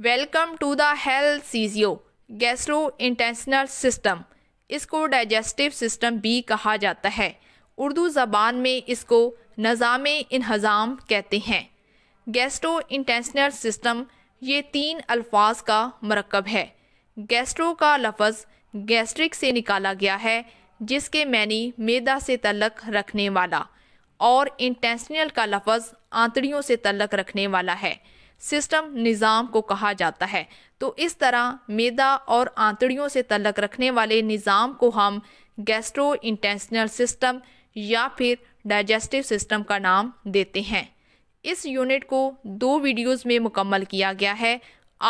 welcome to the health सीजियो gastrointestinal system इसको digestive system भी कहा जाता है उर्दू ज़बान में इसको नज़ाम इन्हज़ाम कहते हैं गैस्ट्रो इंटेस्टनल सिस्टम ये तीन अल्फाज का मरकब है गैस्ट्रो का लफज गैस्ट्रिक से निकाला गया है जिसके मैनी मैदा से तलक रखने वाला और इंटेस्टनल का लफज आंतड़ियों से तलक रखने वाला है सिस्टम निज़ाम को कहा जाता है तो इस तरह मैदा और आंतड़ियों से तलक रखने वाले निज़ाम को हम गैस्ट्रो इंटेस्टनल सिस्टम या फिर डाइजेस्टिव सिस्टम का नाम देते हैं इस यूनिट को दो वीडियोस में मुकम्मल किया गया है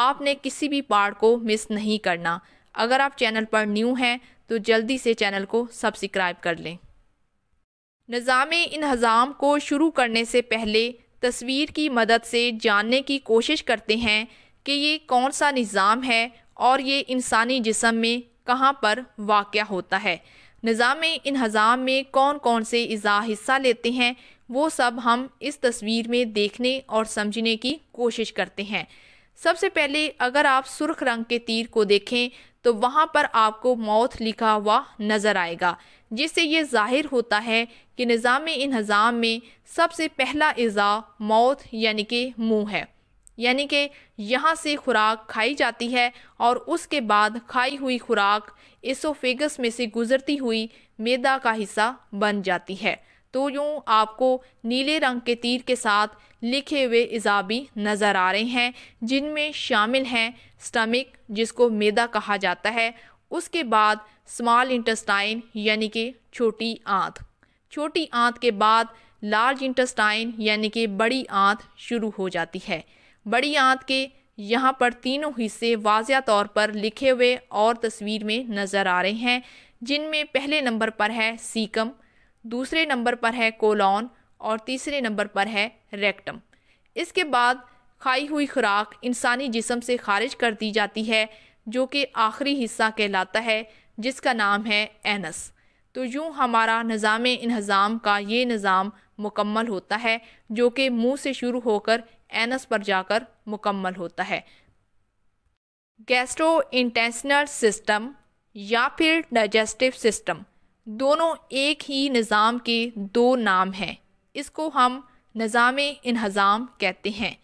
आपने किसी भी पार्ट को मिस नहीं करना अगर आप चैनल पर न्यू हैं तो जल्दी से चैनल को सब्सक्राइब कर लें निज़ाम इन्हज़ाम को शुरू करने से पहले तस्वीर की मदद से जानने की कोशिश करते हैं कि ये कौन सा निज़ाम है और ये इंसानी जिसम में कहाँ पर वाक़ होता है निज़ाम इन्हज़ाम में कौन कौन से इज़ा हिस्सा लेते हैं वो सब हम इस तस्वीर में देखने और समझने की कोशिश करते हैं सबसे पहले अगर आप सुर्ख रंग के तीर को देखें तो वहाँ पर आपको मौत लिखा हुआ नज़र आएगा जिससे ये ज़ाहिर होता है कि निज़ाम इन्हज़ाम में सबसे पहला इज़ा मौत यानी कि मुँह है यानी कि यहाँ से खुराक खाई जाती है और उसके बाद खाई हुई खुराक इसोफेगस में से गुजरती हुई मैदा का हिस्सा बन जाती है तो यूँ आपको नीले रंग के तीर के साथ लिखे हुए इजाबी नज़र आ रहे हैं जिनमें शामिल हैं स्टमिक जिसको मैदा कहा जाता है उसके बाद स्मॉल इंटेस्टाइन यानी कि छोटी आंत छोटी आंत के बाद लार्ज इंटेस्टाइन यानी कि बड़ी आंत शुरू हो जाती है बड़ी आंत के यहाँ पर तीनों हिस्से वाज़ तौर पर लिखे हुए और तस्वीर में नज़र आ रहे हैं जिनमें पहले नंबर पर है सीकम दूसरे नंबर पर है कोलॉन और तीसरे नंबर पर है रेक्टम इसके बाद खाई हुई खुराक इंसानी जिसम से खारिज कर दी जाती है जो कि आखिरी हिस्सा कहलाता है जिसका नाम है एनस तो यूँ हमारा निज़ाम इन्हज़ाम का ये निज़ाम मुकम्मल होता है जो कि मुँह से शुरू होकर एनस पर जाकर मुकम्मल होता है गैस्ट्रो इंटेस्टनल सिस्टम या फिर डाइजेस्टिव सिस्टम दोनों एक ही निज़ाम के दो नाम हैं इसको हम निज़ाम इन्हज़ाम कहते हैं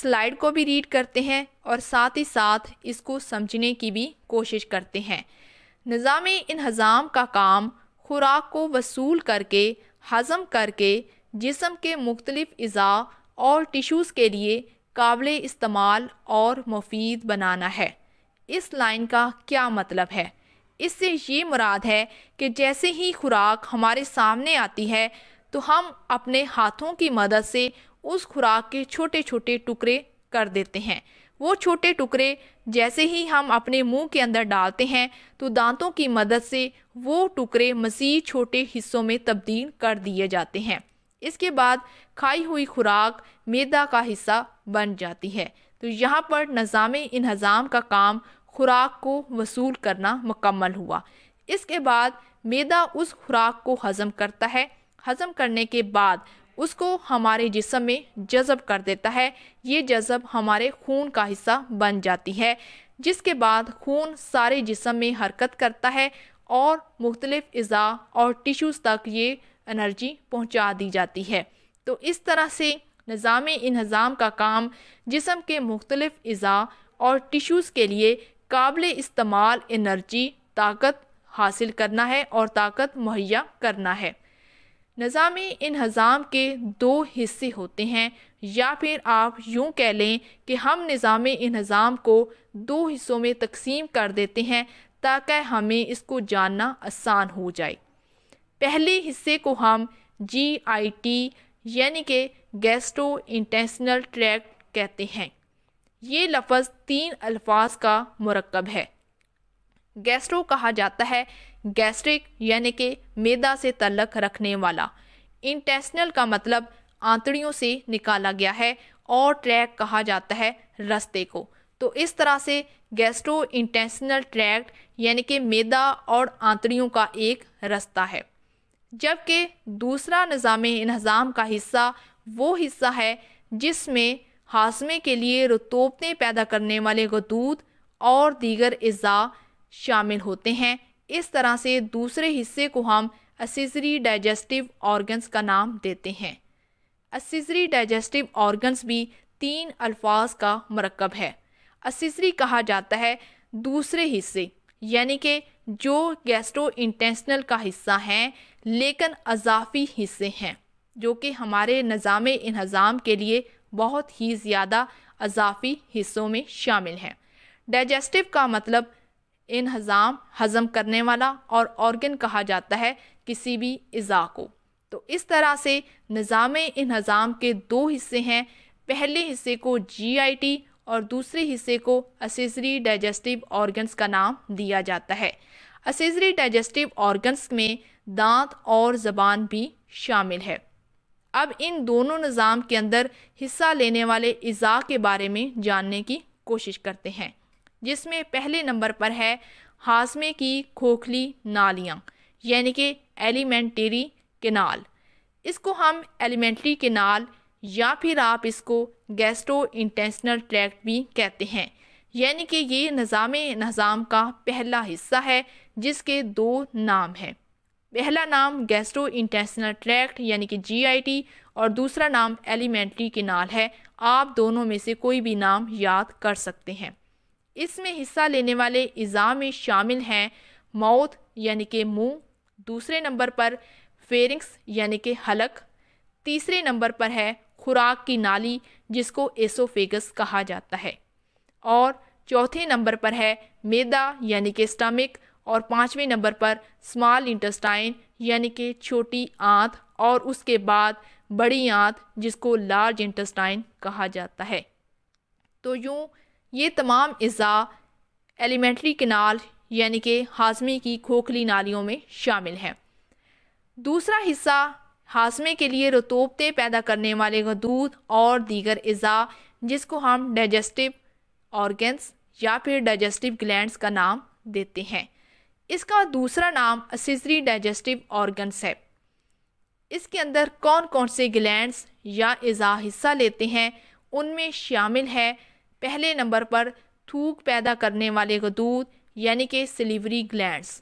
स्लाइड को भी रीड करते हैं और साथ ही साथ इसको समझने की भी कोशिश करते हैं निज़ाम इन्हज़ाम का काम खुराक को वसूल करके हज़म करके जिसम के मुख्तलिफ़ अज़ा और टिशूज़ के लिए काबिल इस्तेमाल और मुफीद बनाना है इस लाइन का क्या मतलब है इससे ये मुराद है कि जैसे ही खुराक हमारे सामने आती है तो हम अपने हाथों की मदद से उस खुराक के छोटे छोटे टुकड़े कर देते हैं वो छोटे टुकड़े जैसे ही हम अपने मुंह के अंदर डालते हैं तो दांतों की मदद से वो टुकड़े मज़ीद छोटे हिस्सों में तब्दील कर दिए जाते हैं इसके बाद खाई हुई खुराक मैदा का हिस्सा बन जाती है तो यहाँ पर निज़ाम इन्हज़ाम का काम खुराक को वसूल करना मुकम्मल हुआ इसके बाद मैदा उस खुराक को हज़म करता है हज़म करने के बाद उसको हमारे जिसम में जज़ब कर देता है ये जज़ब हमारे खून का हिस्सा बन जाती है जिसके बाद खून सारे जिसम में हरकत करता है और मुख्तलिफ़ अज़ा और टिश्यूज़ तक ये एनर्जी पहुँचा दी जाती है तो इस तरह से निज़ाम इन्हज़ाम का काम जिसम के मुख्तलिफ़ अज़ा और टिश्यूज़ के लिए काबिल इस्तेमाल एनर्जी ताकत हासिल करना है और ताकत मुहैया करना है निज़ाम इन्हज़ाम के दो हिस्से होते हैं या फिर आप यूँ कह लें कि हम निज़ाम इन्हज़ाम को दो हिस्सों में तकसीम कर देते हैं ताकि हमें इसको जानना आसान हो जाए पहले हिस्से को हम जी आई टी यानी कि गैस्ट्रो इंटेंसनल ट्रैक कहते हैं ये लफ्ज़ तीन अल्फाज का मरकब है गैस्ट्रो कहा जाता है गैस्ट्रिक यानी कि मेदा से तलक रखने वाला इंटेस्टनल का मतलब आंतड़ियों से निकाला गया है और ट्रैक कहा जाता है रस्ते को तो इस तरह से गैस्ट्रो इंटेस्टनल ट्रैक यानी कि मेदा और आंतड़ियों का एक रास्ता है जबकि दूसरा निज़ाम इन्हज़ाम का हिस्सा वो हिस्सा है जिसमें हाजमे के लिए रतोबतें पैदा करने वाले गदूद और दीगर अज़ा शामिल होते हैं इस तरह से दूसरे हिस्से को हम असिजरी डाइजेस्टिव ऑर्गन्स का नाम देते हैं असिजरी डाइजेस्टिव ऑर्गन्स भी तीन अल्फाज का मरकब है असिजरी कहा जाता है दूसरे हिस्से यानी कि जो गैस्ट्रो इंटेंसनल का हिस्सा हैं लेकिन अजाफी हिस्से हैं जो कि हमारे निज़ाम इन्हज़ाम के लिए बहुत ही ज़्यादा अजाफी हिस्सों में शामिल हैं डाइजेस्टिव का मतलब इन हज़ाम हज़म करने वाला और ऑर्गन कहा जाता है किसी भी अज़ा को तो इस तरह से निज़ाम इन हज़ाम के दो हिस्से हैं पहले हिस्से को जी आई टी और दूसरे हिस्से को असेसरी डाइजेस्टिव ऑर्गन्स का नाम दिया जाता है असेसरी डाइजेस्टिव ऑर्गन्स में दांत और ज़बान भी शामिल है अब इन दोनों निज़ाम के अंदर हिस्सा लेने वाले अज़ा के बारे में जानने की कोशिश करते हैं जिसमें पहले नंबर पर है हाजमे की खोखली नालियाँ यानी कि एलिमेंटरी केनाल इसको हम एलिमेंट्री केनाल या फिर आप इसको गैस्ट्रो इंटेस्टनल ट्रैक्ट भी कहते हैं यानी कि ये निज़ाम नज़ाम का पहला हिस्सा है जिसके दो नाम हैं पहला नाम गैस्ट्रो इंटेस्टनल ट्रैक्ट यानी कि जीआईटी और दूसरा नाम एलिमेंट्री केनाल है आप दोनों में से कोई भी नाम याद कर सकते हैं इसमें हिस्सा लेने वाले इज़ा में शामिल हैं माउथ यानी कि मुंह दूसरे नंबर पर फेरिंग्स यानी कि हलक तीसरे नंबर पर है खुराक की नाली जिसको एसोफेगस कहा जाता है और चौथे नंबर पर है मैदा यानी कि स्टमक और पाँचवें नंबर पर स्मॉल इंटस्टाइन यानी कि छोटी आंत और उसके बाद बड़ी आंत जिसको लार्ज इंटस्टाइन कहा जाता है तो यूँ ये तमाम अज़ा एलिमेंट्री कनाल यानी कि हाजमे की खोखली नालियों में शामिल हैं दूसरा हिस्सा हाजमे के लिए रतोबते पैदा करने वाले गदूद और दीगर अज़ा जिसको हम डाइजेस्टिव ऑर्गन्स या फिर डाइजेस्टिव ग्लैंड्स का नाम देते हैं इसका दूसरा नाम असिजरी डाइजेस्टिव ऑर्गन्स है इसके अंदर कौन कौन से ग्लैंड्स या अज़ा हिस्सा लेते हैं उनमें शामिल है पहले नंबर पर थूक पैदा करने वाले गदूद यानी कि सिलीवरी ग्लैंड्स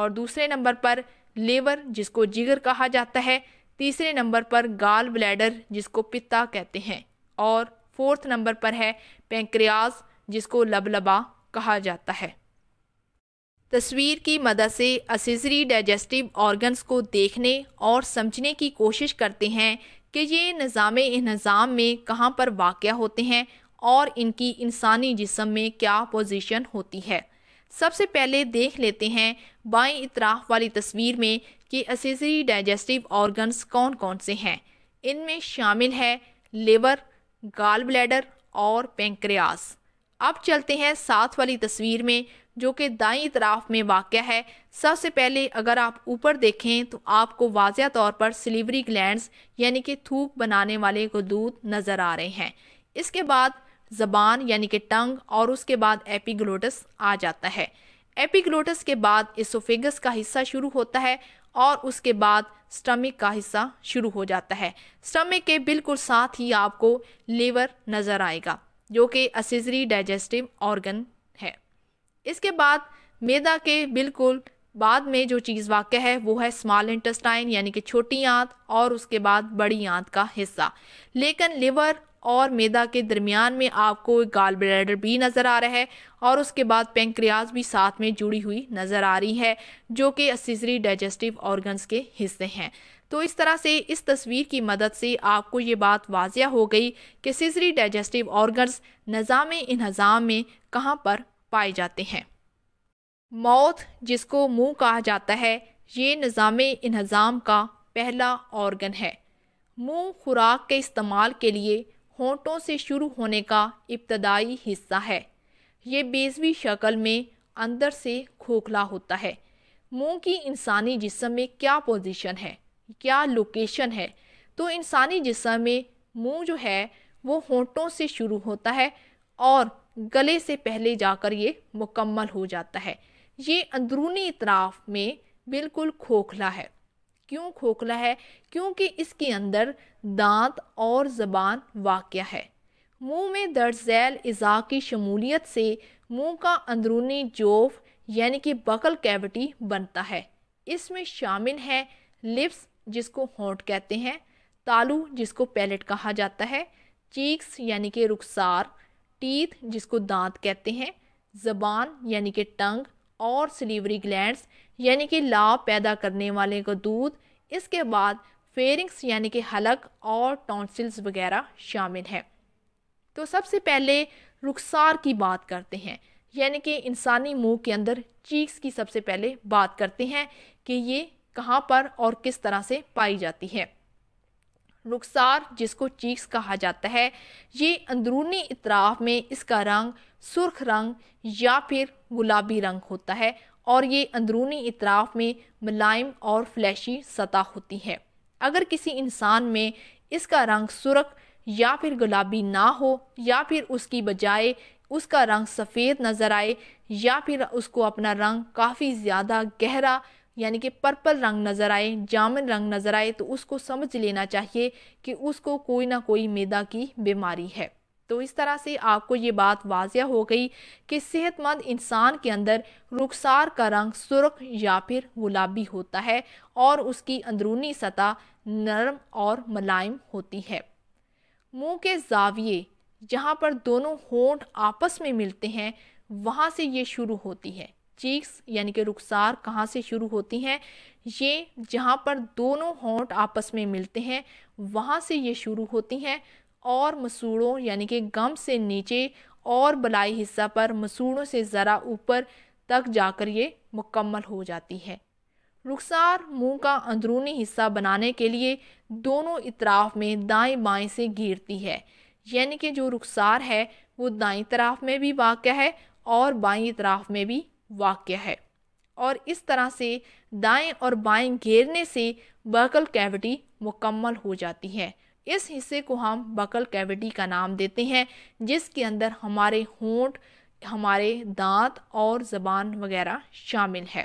और दूसरे नंबर पर लेवर जिसको जिगर कहा जाता है तीसरे नंबर पर गाल ब्लैडर जिसको पिता कहते हैं और फोर्थ नंबर पर है पेंक्रियाज जिसको लबलबा कहा जाता है तस्वीर की मदद से असिजरी डाइजेस्टिव ऑर्गन्स को देखने और समझने की कोशिश करते हैं कि ये निज़ाम इन्हज़ाम में कहाँ पर वाक़ होते हैं और इनकी इंसानी जिसम में क्या पोजीशन होती है सबसे पहले देख लेते हैं बाएं इतराफ वाली तस्वीर में कि असेसरी डाइजेस्टिव ऑर्गन्स कौन कौन से हैं इनमें शामिल है लेवर गाल ब्लैडर और पेंक्रियास अब चलते हैं साथ वाली तस्वीर में जो कि दाई इतराफ़ में वाक़ है सबसे पहले अगर आप ऊपर देखें तो आपको वाज तौर पर सिलीवरी ग्लैंड यानी कि थूक बनाने वाले गदूद नज़र आ रहे हैं इसके बाद जबान यानी कि टंग और उसके बाद एपिग्लोटस आ जाता है एपिग्लोटस के बाद इसोफेगस का हिस्सा शुरू होता है और उसके बाद स्टमिक का हिस्सा शुरू हो जाता है स्टमिक के बिल्कुल साथ ही आपको लीवर नज़र आएगा जो कि असिजरी डाइजेस्टिव ऑर्गन है इसके बाद मैदा के बिल्कुल बाद में जो चीज़ वाक़ है वो है स्मॉल इंटेस्टाइन यानी कि छोटी आंत और उसके बाद बड़ी आंत का हिस्सा लेकिन लिवर और मैदा के दरमियान में आपको गाल ब्लैडर भी नज़र आ रहा है और उसके बाद पेंक्रियाज भी साथ में जुड़ी हुई नज़र आ रही है जो कि असिजरी डाइजेस्टिव ऑर्गन्स के हिस्से हैं तो इस तरह से इस तस्वीर की मदद से आपको ये बात वाजिया हो गई कि सिजरी डाइजेस्टिव ऑर्गन्स निज़ाम इन्हज़ाम में कहाँ पर पाए जाते हैं मौत जिसको मुंह कहा जाता है ये निज़ाम इन्हज़ाम का पहला ऑर्गन है मुंह खुराक के इस्तेमाल के लिए होंठों से शुरू होने का इब्तदाई हिस्सा है ये बेजवी शक्ल में अंदर से खोखला होता है मुंह की इंसानी जिसम में क्या पोजीशन है क्या लोकेशन है तो इंसानी जिसम में मुंह जो है वो होंठों से शुरू होता है और गले से पहले जाकर ये मुकम्मल हो जाता है ये अंदरूनी इतराफ़ में बिल्कुल खोखला है क्यों खोखला है क्योंकि इसके अंदर दांत और ज़बान वाक़ है मुंह में दर्द झैल इज़ा की शमूलियत से मुंह का अंदरूनी जोफ यानी कि बकल कैविटी बनता है इसमें शामिल है लिप्स जिसको होंठ कहते हैं तालू जिसको पैलेट कहा जाता है चीक्स यानी कि रुखसार टीथ जिसको दांत कहते हैं ज़बान यानी कि टंग और सिलीवरी ग्लैंड्स यानी कि लाभ पैदा करने वाले का दूध इसके बाद फेरिंग्स यानी कि हलक और टॉन्सिल्स वगैरह शामिल हैं तो सबसे पहले रुखसार की बात करते हैं यानी कि इंसानी मुंह के अंदर चीक्स की सबसे पहले बात करते हैं कि ये कहाँ पर और किस तरह से पाई जाती है रुखसार जिसको चीक्स कहा जाता है ये अंदरूनी इतराफ में इसका रंग सुर्ख रंग या फिर गुलाबी रंग होता है और ये अंदरूनी इतराफ़ में मुलायम और फ्लैशी सतह होती है अगर किसी इंसान में इसका रंग सुरख या फिर गुलाबी ना हो या फिर उसकी बजाय उसका रंग सफ़ेद नज़र आए या फिर उसको अपना रंग काफ़ी ज़्यादा गहरा यानी कि पर्पल रंग नज़र आए जामन रंग नज़र आए तो उसको समझ लेना चाहिए कि उसको कोई ना कोई मैदा की बीमारी है तो इस तरह से आपको ये बात वाजिया हो गई कि सेहतमंद इंसान के अंदर रुखसार का रंग सुरख या फिर गुलाबी होता है और उसकी अंदरूनी सतह नरम और मुलायम होती है मुंह के जाविये जहाँ पर दोनों होंठ आपस में मिलते हैं वहाँ से ये शुरू होती है चीक्स यानी कि रुखसार कहाँ से शुरू होती हैं ये जहाँ पर दोनों होंठ आपस में मिलते हैं वहाँ से ये शुरू होती हैं और मसूड़ों यानी कि गम से नीचे और बलाई हिस्सा पर मसूड़ों से ज़रा ऊपर तक जाकर ये मुकम्मल हो जाती है रुखसार मुंह का अंदरूनी हिस्सा बनाने के लिए दोनों इतराफ़ में दाएं बाएं से घिरती है यानी कि जो रुखसार है वो दाएं तरफ में भी वाक़ है और बाएं इतराफ़ में भी वाक्य है और इस तरह से दाएं और बाएं घेरने से बर्कल कैविटी मुकम्मल हो जाती है इस हिस्से को हम बकल कैविटी का नाम देते हैं जिसके अंदर हमारे होंठ हमारे दांत और ज़बान वगैरह शामिल है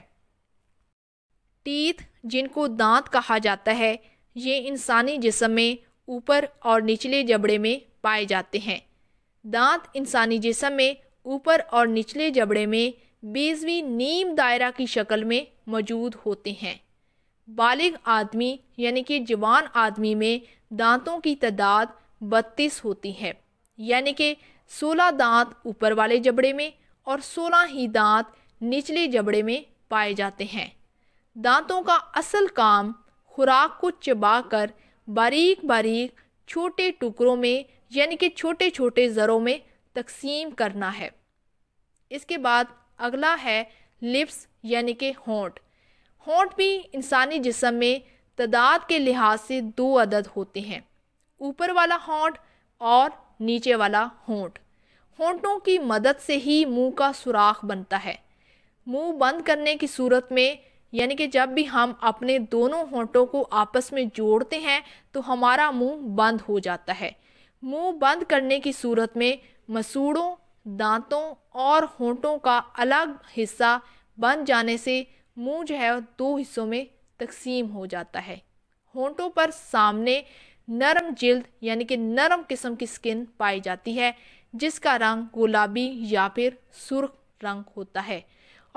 टीथ जिनको दांत कहा जाता है ये इंसानी जिसम में ऊपर और निचले जबड़े में पाए जाते हैं दांत इंसानी जिसम में ऊपर और निचले जबड़े में बीसवीं नीम दायरा की शक्ल में मौजूद होते हैं बालिग आदमी यानी कि जवान आदमी में दांतों की तादाद बत्तीस होती है यानी कि सोलह दांत ऊपर वाले जबड़े में और सोलह ही दांत निचले जबड़े में पाए जाते हैं दांतों का असल काम खुराक को चबाकर बारीक बारीक छोटे टुकड़ों में यानी कि छोटे छोटे ज़रों में तकसीम करना है इसके बाद अगला है लिप्स यानी कि होंठ होंठ भी इंसानी जिसम में तादाद के लिहाज से दो अदद होते हैं ऊपर वाला होंठ और नीचे वाला होंठ होंठों की मदद से ही मुंह का सुराख बनता है मुंह बंद करने की सूरत में यानी कि जब भी हम अपने दोनों होंठों को आपस में जोड़ते हैं तो हमारा मुंह बंद हो जाता है मुंह बंद करने की सूरत में मसूड़ों दांतों और होंठों का अलग हिस्सा बन जाने से मुंह जो है दो हिस्सों में तकसीम हो जाता है होंठों पर सामने नरम जिल्द यानी कि नरम किस्म की स्किन पाई जाती है जिसका रंग गुलाबी या फिर सुर्ख रंग होता है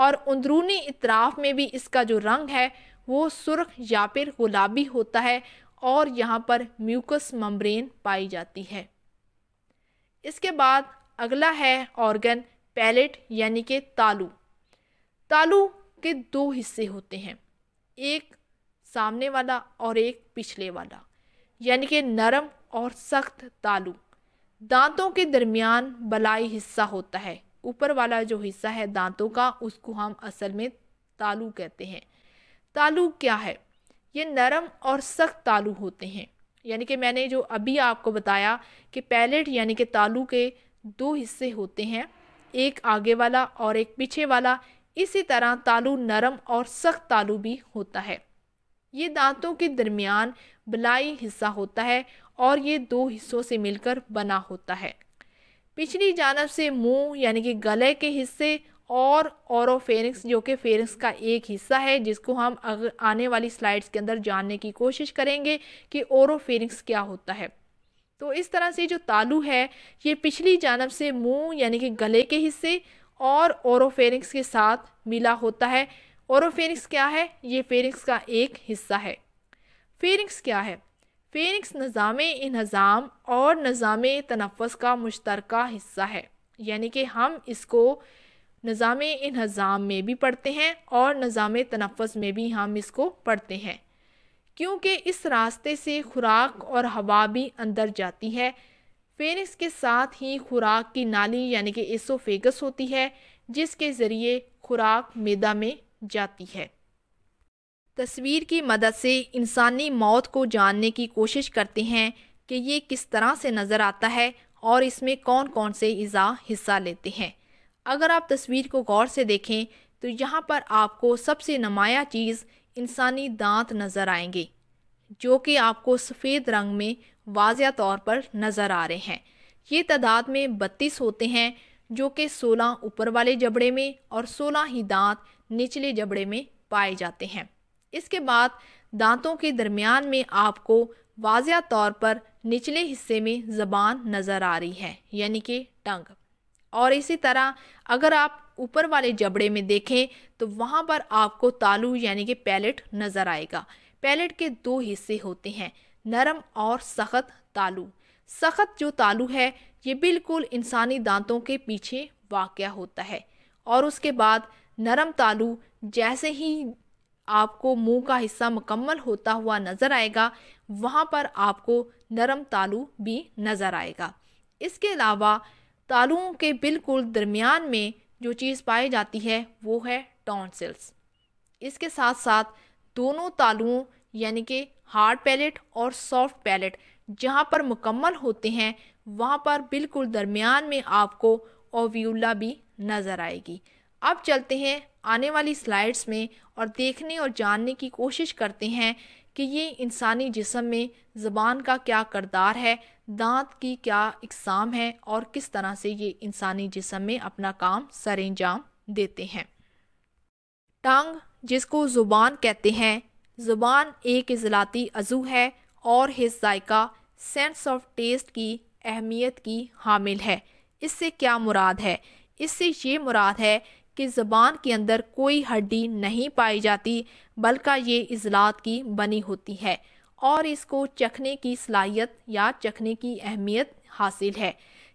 और अंदरूनी इतराफ में भी इसका जो रंग है वो सुर्ख या फिर गुलाबी होता है और यहाँ पर म्यूकस मम्ब्रेन पाई जाती है इसके बाद अगला है ऑर्गन पैलेट यानी कि तालू तालू के दो हिस्से होते हैं एक सामने वाला और एक पिछले वाला यानी कि नरम और सख्त तालू दांतों के दरमियान बलाई हिस्सा होता है ऊपर वाला जो हिस्सा है दांतों का उसको हम असल में तालू कहते हैं तालू क्या है ये नरम और सख्त तालू होते हैं यानी कि मैंने जो अभी आपको बताया कि पैलेट यानी कि तालू के दो हिस्से होते हैं एक आगे वाला और एक पीछे वाला इसी तरह तालू नरम और सख्त तालू भी होता है ये दांतों के दरमियान बलाई हिस्सा होता है और ये दो हिस्सों से मिलकर बना होता है पिछली जानब से मुंह यानी कि गले के हिस्से और औरोफेरिक्स जो कि फेरिक्स का एक हिस्सा है जिसको हम अगर आने वाली स्लाइड्स के अंदर जानने की कोशिश करेंगे कि ओरोफेरिक्स क्या होता है तो इस तरह से जो तालू है ये पिछली जानब से मुंह यानी कि गले के हिस्से और ओरोफेरिक्स के साथ मिला होता है ओरोफेरिक्स क्या है ये फेरिक्स का एक हिस्सा है फेरिक्स क्या है फेरिक्स निज़ाम इन्हज़ाम और निज़ाम तनफ़स का मुश्तरक हिस्सा है यानी कि हम इसको निज़ाम इन्हज़ाम में भी पढ़ते हैं और निज़ाम तनफस में भी हम इसको पढ़ते हैं क्योंकि इस रास्ते से खुराक और हवा भी अंदर जाती है फेनिक्स के साथ ही खुराक की नाली यानी कि एसोफेगस होती है जिसके ज़रिए खुराक मैदा में जाती है तस्वीर की मदद से इंसानी मौत को जानने की कोशिश करते हैं कि ये किस तरह से नज़र आता है और इसमें कौन कौन से इज़ा हिस्सा लेते हैं अगर आप तस्वीर को गौर से देखें तो यहाँ पर आपको सबसे नमाया चीज़ इंसानी दांत नज़र आएंगे जो कि आपको सफ़ेद रंग में वाजिया तौर पर नज़र आ रहे हैं ये तादाद में बत्तीस होते हैं जो कि सोलह ऊपर वाले जबड़े में और सोलह ही दांत निचले जबड़े में पाए जाते हैं इसके बाद दांतों के दरमियान में आपको वाजिया तौर पर निचले हिस्से में ज़बान नज़र आ रही है यानी कि टंग और इसी तरह अगर आप ऊपर वाले जबड़े में देखें तो वहाँ पर आपको तालू यानी कि पैलेट नज़र आएगा पैलेट के दो हिस्से होते हैं नरम और सख्त तालू सख्त जो तालू है ये बिल्कुल इंसानी दांतों के पीछे वाक़ होता है और उसके बाद नरम तालू जैसे ही आपको मुंह का हिस्सा मुकम्मल होता हुआ नज़र आएगा वहाँ पर आपको नरम तालू भी नज़र आएगा इसके अलावा तालुओं के बिल्कुल दरमियान में जो चीज़ पाई जाती है वो है टॉन्सिल्स इसके साथ साथ दोनों तालुओं यानी कि हार्ड पैलेट और सॉफ्ट पैलेट जहाँ पर मुकम्मल होते हैं वहाँ पर बिल्कुल दरमियान में आपको ओव्यूला भी नज़र आएगी अब चलते हैं आने वाली स्लाइड्स में और देखने और जानने की कोशिश करते हैं कि ये इंसानी जिसम में ज़बान का क्या करदार है दांत की क्या इकसाम है और किस तरह से ये इंसानी जिसम में अपना काम सरंजाम देते हैं टांग जिसको ज़ुबान कहते हैं ज़ुबान एक अजलाती अज़ू है और इस जायका सेंस ऑफ टेस्ट की अहमियत की हामिल है इससे क्या मुराद है इससे ये मुराद है कि ज़बान के अंदर कोई हड्डी नहीं पाई जाती बल्कि ये इजलात की बनी होती है और इसको चखने की सलाहियत या चखने की अहमियत हासिल है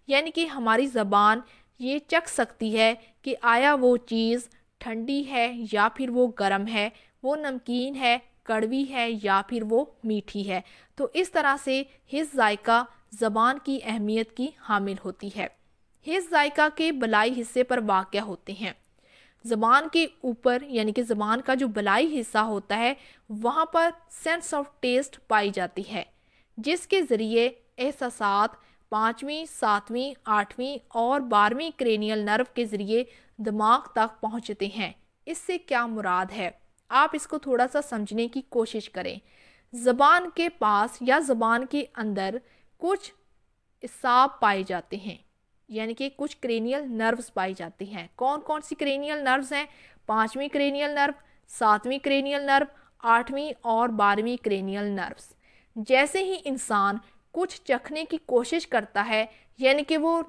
यानी कि हमारी ज़बान ये चख सकती है कि आया वो चीज़ ठंडी है या फिर वो गर्म है वो नमकीन है कड़वी है या फिर वो मीठी है तो इस तरह से हिस जायका ज़बान की अहमियत की हामिल होती है हिस जायका के बलाई हिस्से पर वाक़ होते हैं ज़बान के ऊपर यानी कि ज़बान का जो बलाई हिस्सा होता है वहाँ पर सेंस ऑफ टेस्ट पाई जाती है जिसके ज़रिए एहसास पाँचवीं सातवीं आठवीं और बारहवीं क्रेनियल नर्व के ज़रिए दिमाग तक पहुँचते हैं इससे क्या मुराद है आप इसको थोड़ा सा समझने की कोशिश करें ज़बान के पास या ज़बान के अंदर कुछ हिसाब पाए जाते हैं यानी कि कुछ क्रेनियल नर्व्स पाई जाती हैं कौन कौन सी क्रेनियल नर्व्स हैं पाँचवीं क्रेनियल नर्व सातवीं क्रेनियल नर्व आठवीं और बारहवीं क्रेनियल नर्व्स जैसे ही इंसान कुछ चखने की कोशिश करता है यानी कि वो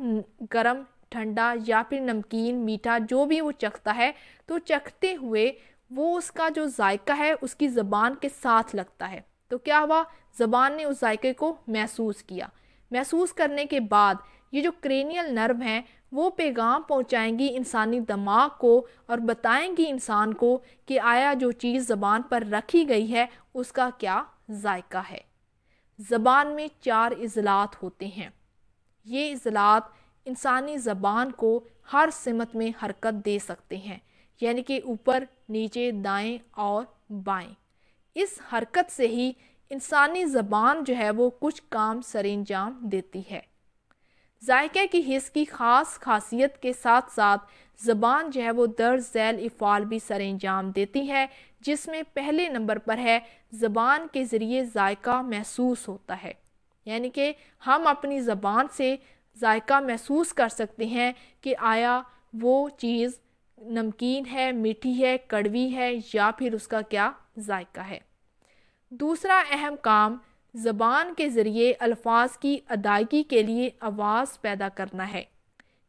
गर्म ठंडा या फिर नमकीन मीठा जो भी वो चखता है तो चखते हुए वो उसका जो जायका है उसकी ज़बान के साथ लगता है तो क्या हुआ ज़बान ने उस जायके को महसूस किया महसूस करने के बाद ये जो क्रेनियल नर्व हैं वो पैगाम पहुंचाएंगी इंसानी दिमाग को और बताएंगी इंसान को कि आया जो चीज़ ज़बान पर रखी गई है उसका क्या जायका है ज़बान में चार अजलात होते हैं ये अजलात इंसानी ज़बान को हर सिमत में हरकत दे सकते हैं यानी कि ऊपर नीचे दाएं और बाएं इस हरकत से ही इंसानी ज़बान जो है वो कुछ काम सरेंजाम देती है जायके की हिस्स की ख़ास खासियत के साथ साथ ज़बान जो है वो दर्ज झैल इफ़ाल भी सरंजाम देती है जिसमें पहले नंबर पर है ज़बान के ज़रिए जायका महसूस होता है यानी कि हम अपनी ज़बान से जायका महसूस कर सकते हैं कि आया वो चीज़ नमकीन है मीठी है कड़वी है या फिर उसका क्या जायका है दूसरा अहम काम ज़बान के ज़रिए अल्फाज की अदायगी के लिए आवाज़ पैदा करना है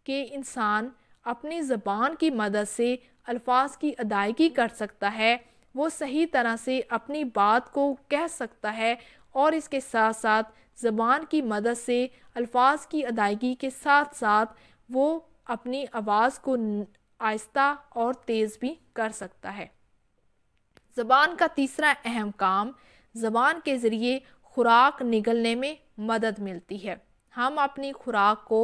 कि इंसान अपनी ज़बान की मदद से अल्फाज की अदायगी कर सकता है वो सही तरह से अपनी बात को कह सकता है और इसके साथ साथ ज़बान की मदद से अल्फाज की अदायगी के साथ साथ वो अपनी आवाज़ को आहिस्ता और तेज़ भी कर सकता है ज़बान का तीसरा अहम काम ज़बान के ज़रिए खुराक निगलने में मदद मिलती है हम अपनी खुराक को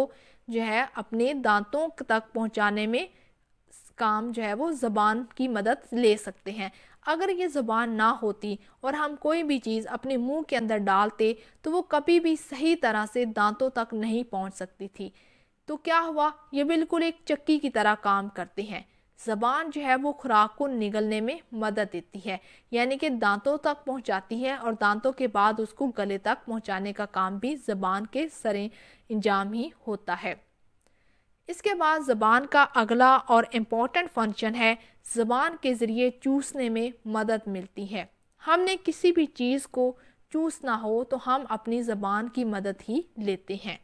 जो है अपने दांतों तक पहुंचाने में काम जो है वो ज़बान की मदद ले सकते हैं अगर ये ज़बान ना होती और हम कोई भी चीज़ अपने मुंह के अंदर डालते तो वो कभी भी सही तरह से दांतों तक नहीं पहुंच सकती थी तो क्या हुआ ये बिल्कुल एक चक्की की तरह काम करते हैं ज़बान जो है वो खुराक को निगलने में मदद देती है यानी कि दांतों तक पहुंचाती है और दांतों के बाद उसको गले तक पहुंचाने का काम भी ज़बान के सरे इंजाम ही होता है इसके बाद ज़बान का अगला और इम्पॉर्टेंट फंक्शन है ज़बान के ज़रिए चूसने में मदद मिलती है हमने किसी भी चीज़ को चूसना हो तो हम अपनी ज़बान की मदद ही लेते हैं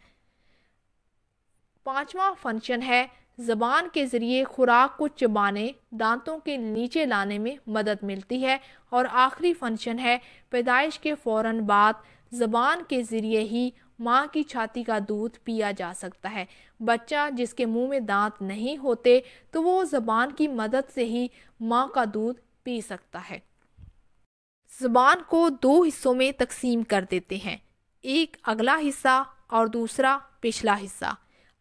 पाँचवा फंक्शन है ज़बान के ज़रिए खुराक को चबाने दांतों के नीचे लाने में मदद मिलती है और आखिरी फंक्शन है पैदाइश के फ़ौर बाद ज़बान के ज़रिए ही माँ की छाती का दूध पिया जा सकता है बच्चा जिसके मुंह में दांत नहीं होते तो वो ज़बान की मदद से ही माँ का दूध पी सकता है ज़बान को दो हिस्सों में तकसीम कर देते हैं एक अगला हिस्सा और दूसरा पिछला हिस्सा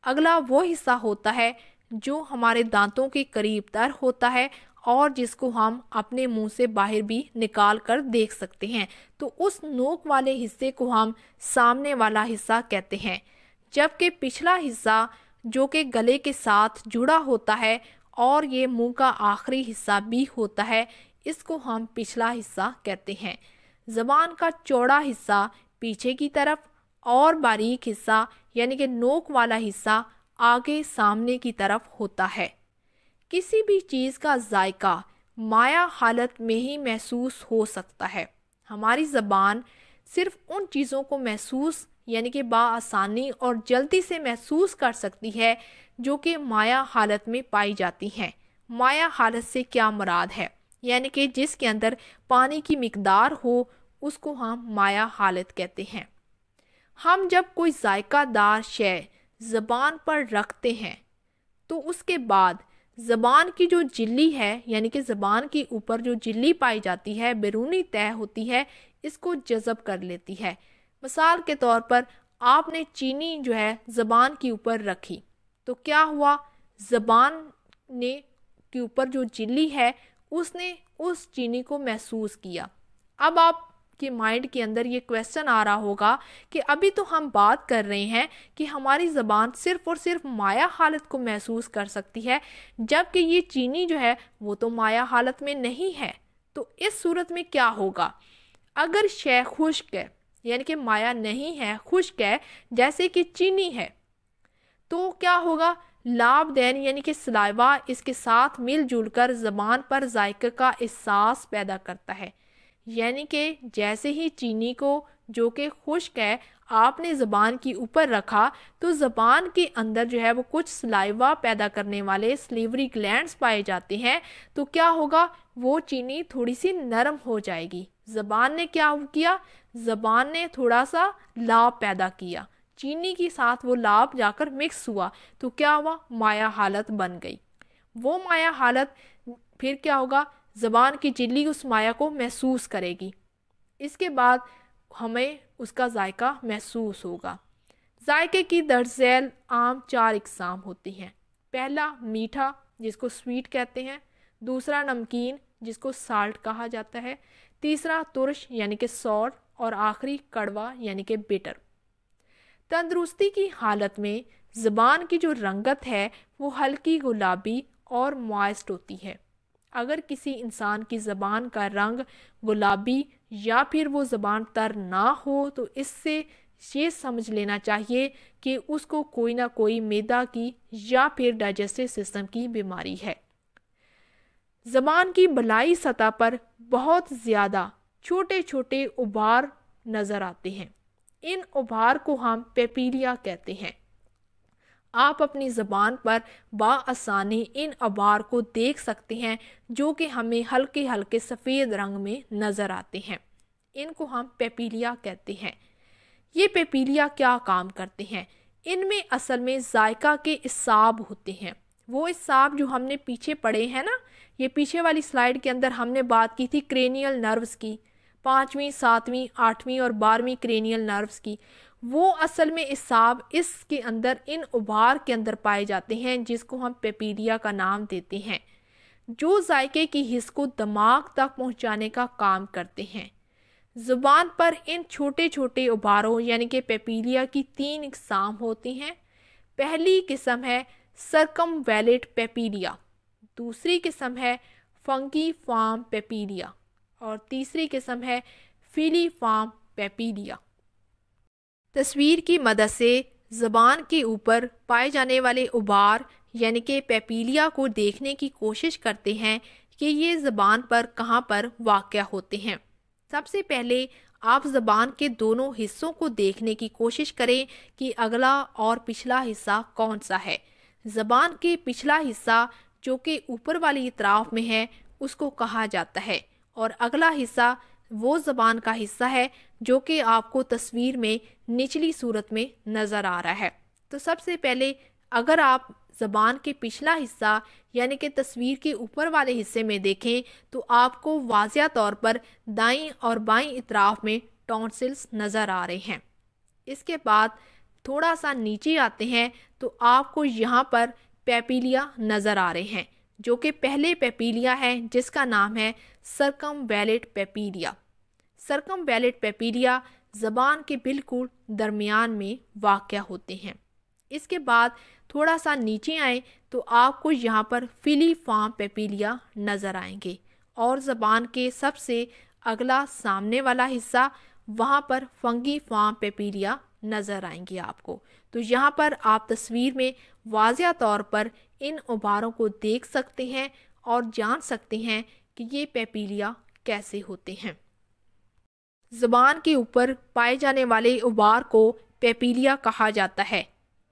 अगला वो हिस्सा होता है जो हमारे दांतों के करीब तर होता है और जिसको हम अपने मुंह से बाहर भी निकाल कर देख सकते हैं तो उस नोक वाले हिस्से को हम सामने वाला हिस्सा कहते हैं जबकि पिछला हिस्सा जो कि गले के साथ जुड़ा होता है और ये मुंह का आखिरी हिस्सा भी होता है इसको हम पिछला हिस्सा कहते हैं जबान का चौड़ा हिस्सा पीछे की तरफ और बारीक हिस्सा यानी कि नोक वाला हिस्सा आगे सामने की तरफ होता है किसी भी चीज़ का जायका माया हालत में ही महसूस हो सकता है हमारी ज़बान सिर्फ उन चीज़ों को महसूस यानी कि बासानी और जल्दी से महसूस कर सकती है जो कि माया हालत में पाई जाती हैं माया हालत से क्या मुराद है यानी कि जिसके अंदर पानी की मकदार हो उसको हम माया हालत कहते हैं हम जब कोई जायकादार शय ज़बान पर रखते हैं तो उसके बाद ज़बान की जो जिल्ली है यानी कि ज़बान के ऊपर जो जिल्ली पाई जाती है बैरूनी तय होती है इसको जज़ब कर लेती है मिसाल के तौर पर आपने चीनी जो है ज़बान के ऊपर रखी तो क्या हुआ ज़बान ने के ऊपर जो जिल्ली है उसने उस चीनी को महसूस किया अब आप आपके माइंड के अंदर ये क्वेश्चन आ रहा होगा कि अभी तो हम बात कर रहे हैं कि हमारी ज़बान सिर्फ और सिर्फ माया हालत को महसूस कर सकती है जबकि ये चीनी जो है वो तो माया हालत में नहीं है तो इस सूरत में क्या होगा अगर शय खुश्क है यानी कि माया नहीं है खुश्क है जैसे कि चीनी है तो क्या होगा लाभ देन यानी कि सलाइवा इसके साथ मिलजुल कर ज़बान पर जायके का एहसास पैदा करता है यानी कि जैसे ही चीनी को जो कि खुश्क है आपने ज़बान के ऊपर रखा तो ज़बान के अंदर जो है वो कुछ सलाइवा पैदा करने वाले स्लीवरी ग्लैंड्स पाए जाते हैं तो क्या होगा वो चीनी थोड़ी सी नरम हो जाएगी ज़बान ने क्या किया ज़बान ने थोड़ा सा लाभ पैदा किया चीनी के साथ वो लाभ जाकर मिक्स हुआ तो क्या हुआ माया हालत बन गई वो माया हालत फिर क्या होगा ज़बान की चिल्ली उस माया को महसूस करेगी इसके बाद हमें उसका जायका महसूस होगा जायके की दर्जैल आम चार इकसाम होती हैं पहला मीठा जिसको स्वीट कहते हैं दूसरा नमकीन जिसको साल्ट कहा जाता है तीसरा तुरश यानी कि सौर और आखिरी कड़वा यानी कि बिटर तंदरुस्ती की हालत में ज़बान की जो रंगत है वो हल्की गुलाबी और मॉइस्ट होती है अगर किसी इंसान की ज़बान का रंग गुलाबी या फिर वो ज़बान तर ना हो तो इससे ये समझ लेना चाहिए कि उसको कोई ना कोई मैदा की या फिर डाइजेस्टिव सिस्टम की बीमारी है ज़बान की भलाई सतह पर बहुत ज़्यादा छोटे छोटे उभार नज़र आते हैं इन उभार को हम पेपीलिया कहते हैं आप अपनी ज़बान पर बासानी इन अबार को देख सकते हैं जो कि हमें हल्के हल्के सफ़ेद रंग में नज़र आते हैं इनको हम पेपीलिया कहते हैं ये पेपीलिया क्या काम करते हैं इनमें असल में जायका के इसाब होते हैं वो इसाब जो हमने पीछे पढ़े हैं ना ये पीछे वाली स्लाइड के अंदर हमने बात की थी क्रेनियल नर्व्स की पाँचवीं सातवीं आठवीं और बारहवीं क्रेनियल नर्व्स की वो असल में इस साब इसके अंदर इन उबार के अंदर पाए जाते हैं जिसको हम पेपीडिया का नाम देते हैं जो जायके की हिस्स को दिमाग तक पहुंचाने का काम करते हैं ज़ुबान पर इन छोटे छोटे उबारों यानी कि पेपीलिया की तीन इकसाम होती हैं पहली किस्म है सरकम वैलेट पेपीलिया दूसरी किस्म है फंकी फार्म पेपीलिया और तीसरी किस्म है फीली फार्म पेपीलिया तस्वीर की मदद से ज़बान के ऊपर पाए जाने वाले उबार यानी कि पेपीलिया को देखने की कोशिश करते हैं कि ये ज़बान पर कहाँ पर वाक़ होते हैं सबसे पहले आप ज़बान के दोनों हिस्सों को देखने की कोशिश करें कि अगला और पिछला हिस्सा कौन सा है ज़बान के पिछला हिस्सा जो कि ऊपर वाली इतराफ़ में है उसको कहा जाता है और अगला हिस्सा वो ज़बान का हिस्सा है जो कि आपको तस्वीर में निचली सूरत में नज़र आ रहा है तो सबसे पहले अगर आप ज़बान के पिछला हिस्सा यानी कि तस्वीर के ऊपर वाले हिस्से में देखें तो आपको वाजिया तौर पर दाईं और बाईं इतराफ़ में टॉन्सिल्स नज़र आ रहे हैं इसके बाद थोड़ा सा नीचे आते हैं तो आपको यहाँ पर पेपीलिया नज़र आ रहे हैं जो कि पहले पेपीलिया है जिसका नाम है सरकम वैलेट पेपीलिया सरकम वैलेट पेपीलिया ज़बान के बिल्कुल दरमियान में वाक़ होते हैं इसके बाद थोड़ा सा नीचे आए तो आपको यहाँ पर फिली फार्म पेपीलिया नज़र आएंगे और ज़बान के सबसे अगला सामने वाला हिस्सा वहाँ पर फंगी फार्म पेपीलिया नज़र आएंगी आपको तो यहाँ पर आप तस्वीर में वाजिया तौर पर इन उबारों को देख सकते हैं और जान सकते हैं कि ये पेपीलिया कैसे होते हैं ज़बान के ऊपर पाए जाने वाले उबार को पेपीलिया कहा जाता है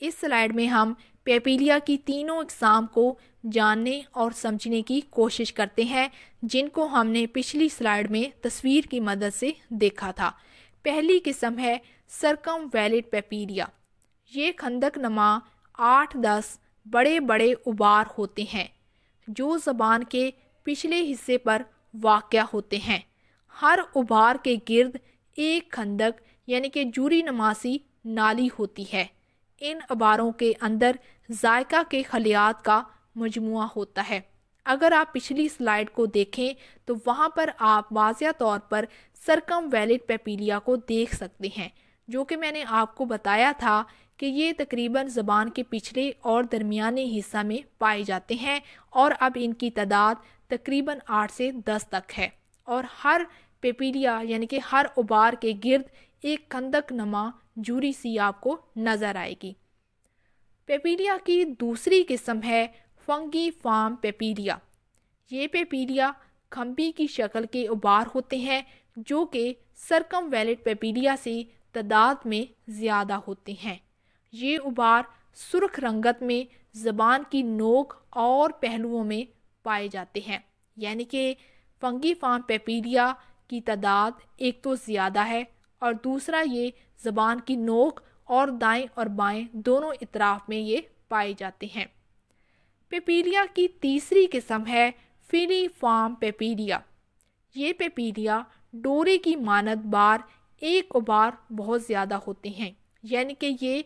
इस स्लाइड में हम पेपीलिया की तीनों इकसाम को जानने और समझने की कोशिश करते हैं जिनको हमने पिछली स्लाइड में तस्वीर की मदद से देखा था पहली किस्म है सरकम वैलिड पेपीरिया ये खंदक नमा आठ दस बड़े बड़े उबार होते हैं जो जबान के पिछले हिस्से पर वाक़ होते हैं हर उबार के गिर्द एक खंदक यानी कि जूरी नमासी नाली होती है इन अबारों के अंदर जायका के खलियात का मजमू होता है अगर आप पिछली स्लाइड को देखें तो वहाँ पर आप वाजिया तौर पर सरकम वैलिड पेपीलिया को देख सकते हैं जो कि मैंने आपको बताया था कि ये तकरीबन ज़बान के पिछले और दरमियाने हिस्सा में पाए जाते हैं और अब इनकी तादाद तकरीबन आठ से दस तक है और हर पेपीलिया यानी कि हर उबार के गिर्द एक कंदक नमा जूरी सी आपको नज़र आएगी पेपीलिया की दूसरी किस्म है फंगी फार्म पेपीलिया ये पेपीलिया खम्बी की शक्ल के उबार होते हैं जो कि सरकम वैलेट पेपीलिया से तादाद में ज़्यादा होते हैं ये उबार सुर्ख रंगत में ज़बान की नोक और पहलुओं में पाए जाते हैं यानी कि फंगी फार्म पेपीरिया की तादाद एक तो ज़्यादा है और दूसरा ये ज़बान की नोक और दाएं और बाएं दोनों इतराफ़ में ये पाए जाते हैं पेपीरिया की तीसरी किस्म है फिली फाम पेपीरिया ये पेपीरिया डोरे की मानद बार एक उबार बहुत ज़्यादा होते हैं यानी कि ये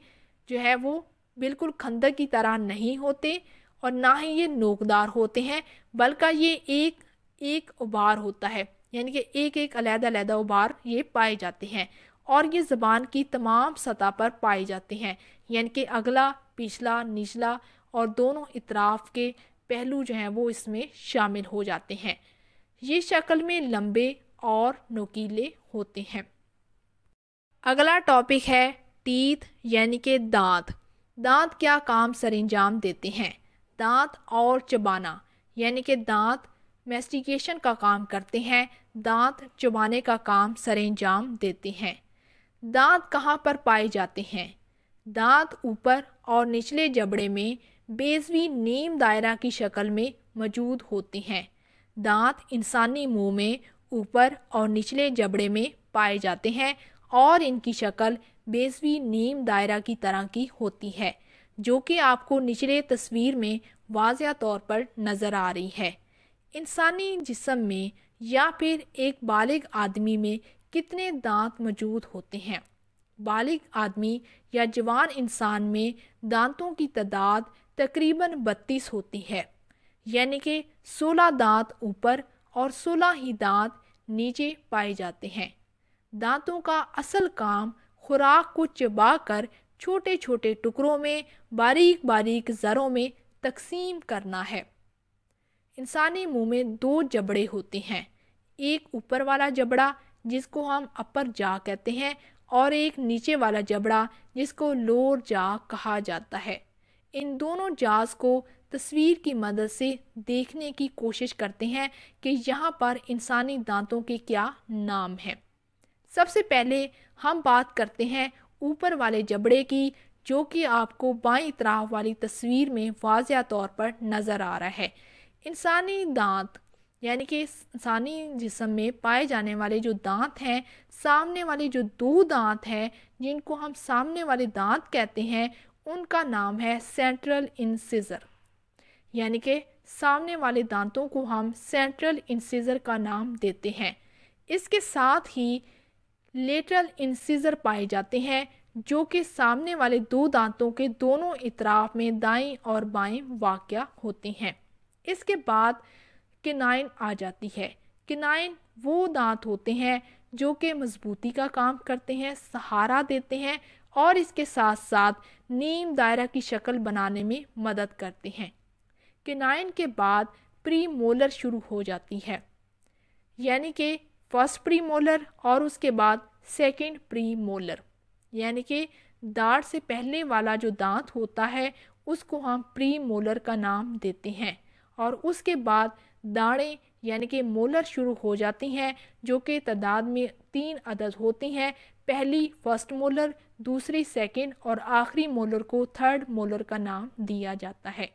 जो है वो बिल्कुल खंदक की तरह नहीं होते और ना ही ये नोकदार होते हैं बल्कि ये एक एक उबार होता है यानी कि एक एक अलहदा अलहदा उबार ये पाए जाते हैं और ये ज़बान की तमाम सतह पर पाए जाते हैं यानी कि अगला पिछला निचला और दोनों इतराफ़ के पहलू जो हैं वो इसमें शामिल हो जाते हैं ये शक्ल में लंबे और नोकीले होते हैं अगला टॉपिक है टीथ यानी कि दांत दांत क्या काम सरंजाम देते हैं दांत और चबाना यानी कि दांत मेस्टिकेशन का काम करते हैं दांत चबाने का काम सरंजाम देते हैं दांत कहाँ पर पाए जाते हैं दांत ऊपर और निचले जबड़े में बेजवी नीम दायरा की शक्ल में मौजूद होते हैं दांत इंसानी मुंह में ऊपर और निचले जबड़े में पाए जाते हैं और इनकी शक्ल बेसवी नीम दायरा की तरह की होती है जो कि आपको निचले तस्वीर में वाजिया तौर पर नज़र आ रही है इंसानी जिसम में या फिर एक बालिग आदमी में कितने दांत मौजूद होते हैं बालिग आदमी या जवान इंसान में दांतों की तादाद तकरीबन बत्तीस होती है यानी कि सोलह दांत ऊपर और सोलह ही दांत नीचे पाए जाते हैं दांतों का असल काम खुराक को चबा कर छोटे छोटे टुकड़ों में बारीक बारीक ज़रों में तकसीम करना है इंसानी मुंह में दो जबड़े होते हैं एक ऊपर वाला जबड़ा जिसको हम अपर जा कहते हैं और एक नीचे वाला जबड़ा जिसको लोअर जा कहा जाता है इन दोनों जाज को तस्वीर की मदद से देखने की कोशिश करते हैं कि यहाँ पर इंसानी दांतों के क्या नाम हैं सबसे पहले हम बात करते हैं ऊपर वाले जबड़े की जो कि आपको बाई तरफ वाली तस्वीर में वाजिया तौर पर नज़र आ रहा है इंसानी दांत यानी कि इंसानी जिसम में पाए जाने वाले जो दांत हैं सामने वाले जो दो दांत हैं जिनको हम सामने वाले दांत कहते हैं उनका नाम है सेंट्रल इंसिज़र यानी कि सामने वाले दांतों को हम सेंट्रल इंसिज़र का नाम देते हैं इसके साथ ही लेटरल इंसीजर पाए जाते हैं जो कि सामने वाले दो दांतों के दोनों इतराफ में दाएं और बाएं वाक्य होते हैं इसके बाद किनाइन आ जाती है किनाइन वो दांत होते हैं जो कि मजबूती का काम करते हैं सहारा देते हैं और इसके साथ साथ नीम दायरा की शक्ल बनाने में मदद करते हैं किनाइन के बाद प्री मोलर शुरू हो जाती है यानी कि फर्स्ट प्री मोलर और उसके बाद सेकेंड प्री मोलर यानी कि दांत से पहले वाला जो दांत होता है उसको हम प्री मोलर का नाम देते हैं और उसके बाद दाड़ें यानी कि मोलर शुरू हो जाती हैं जो कि तादाद में तीन अदद होती हैं पहली फर्स्ट मोलर दूसरी सेकंड और आखिरी मोलर को थर्ड मोलर का नाम दिया जाता है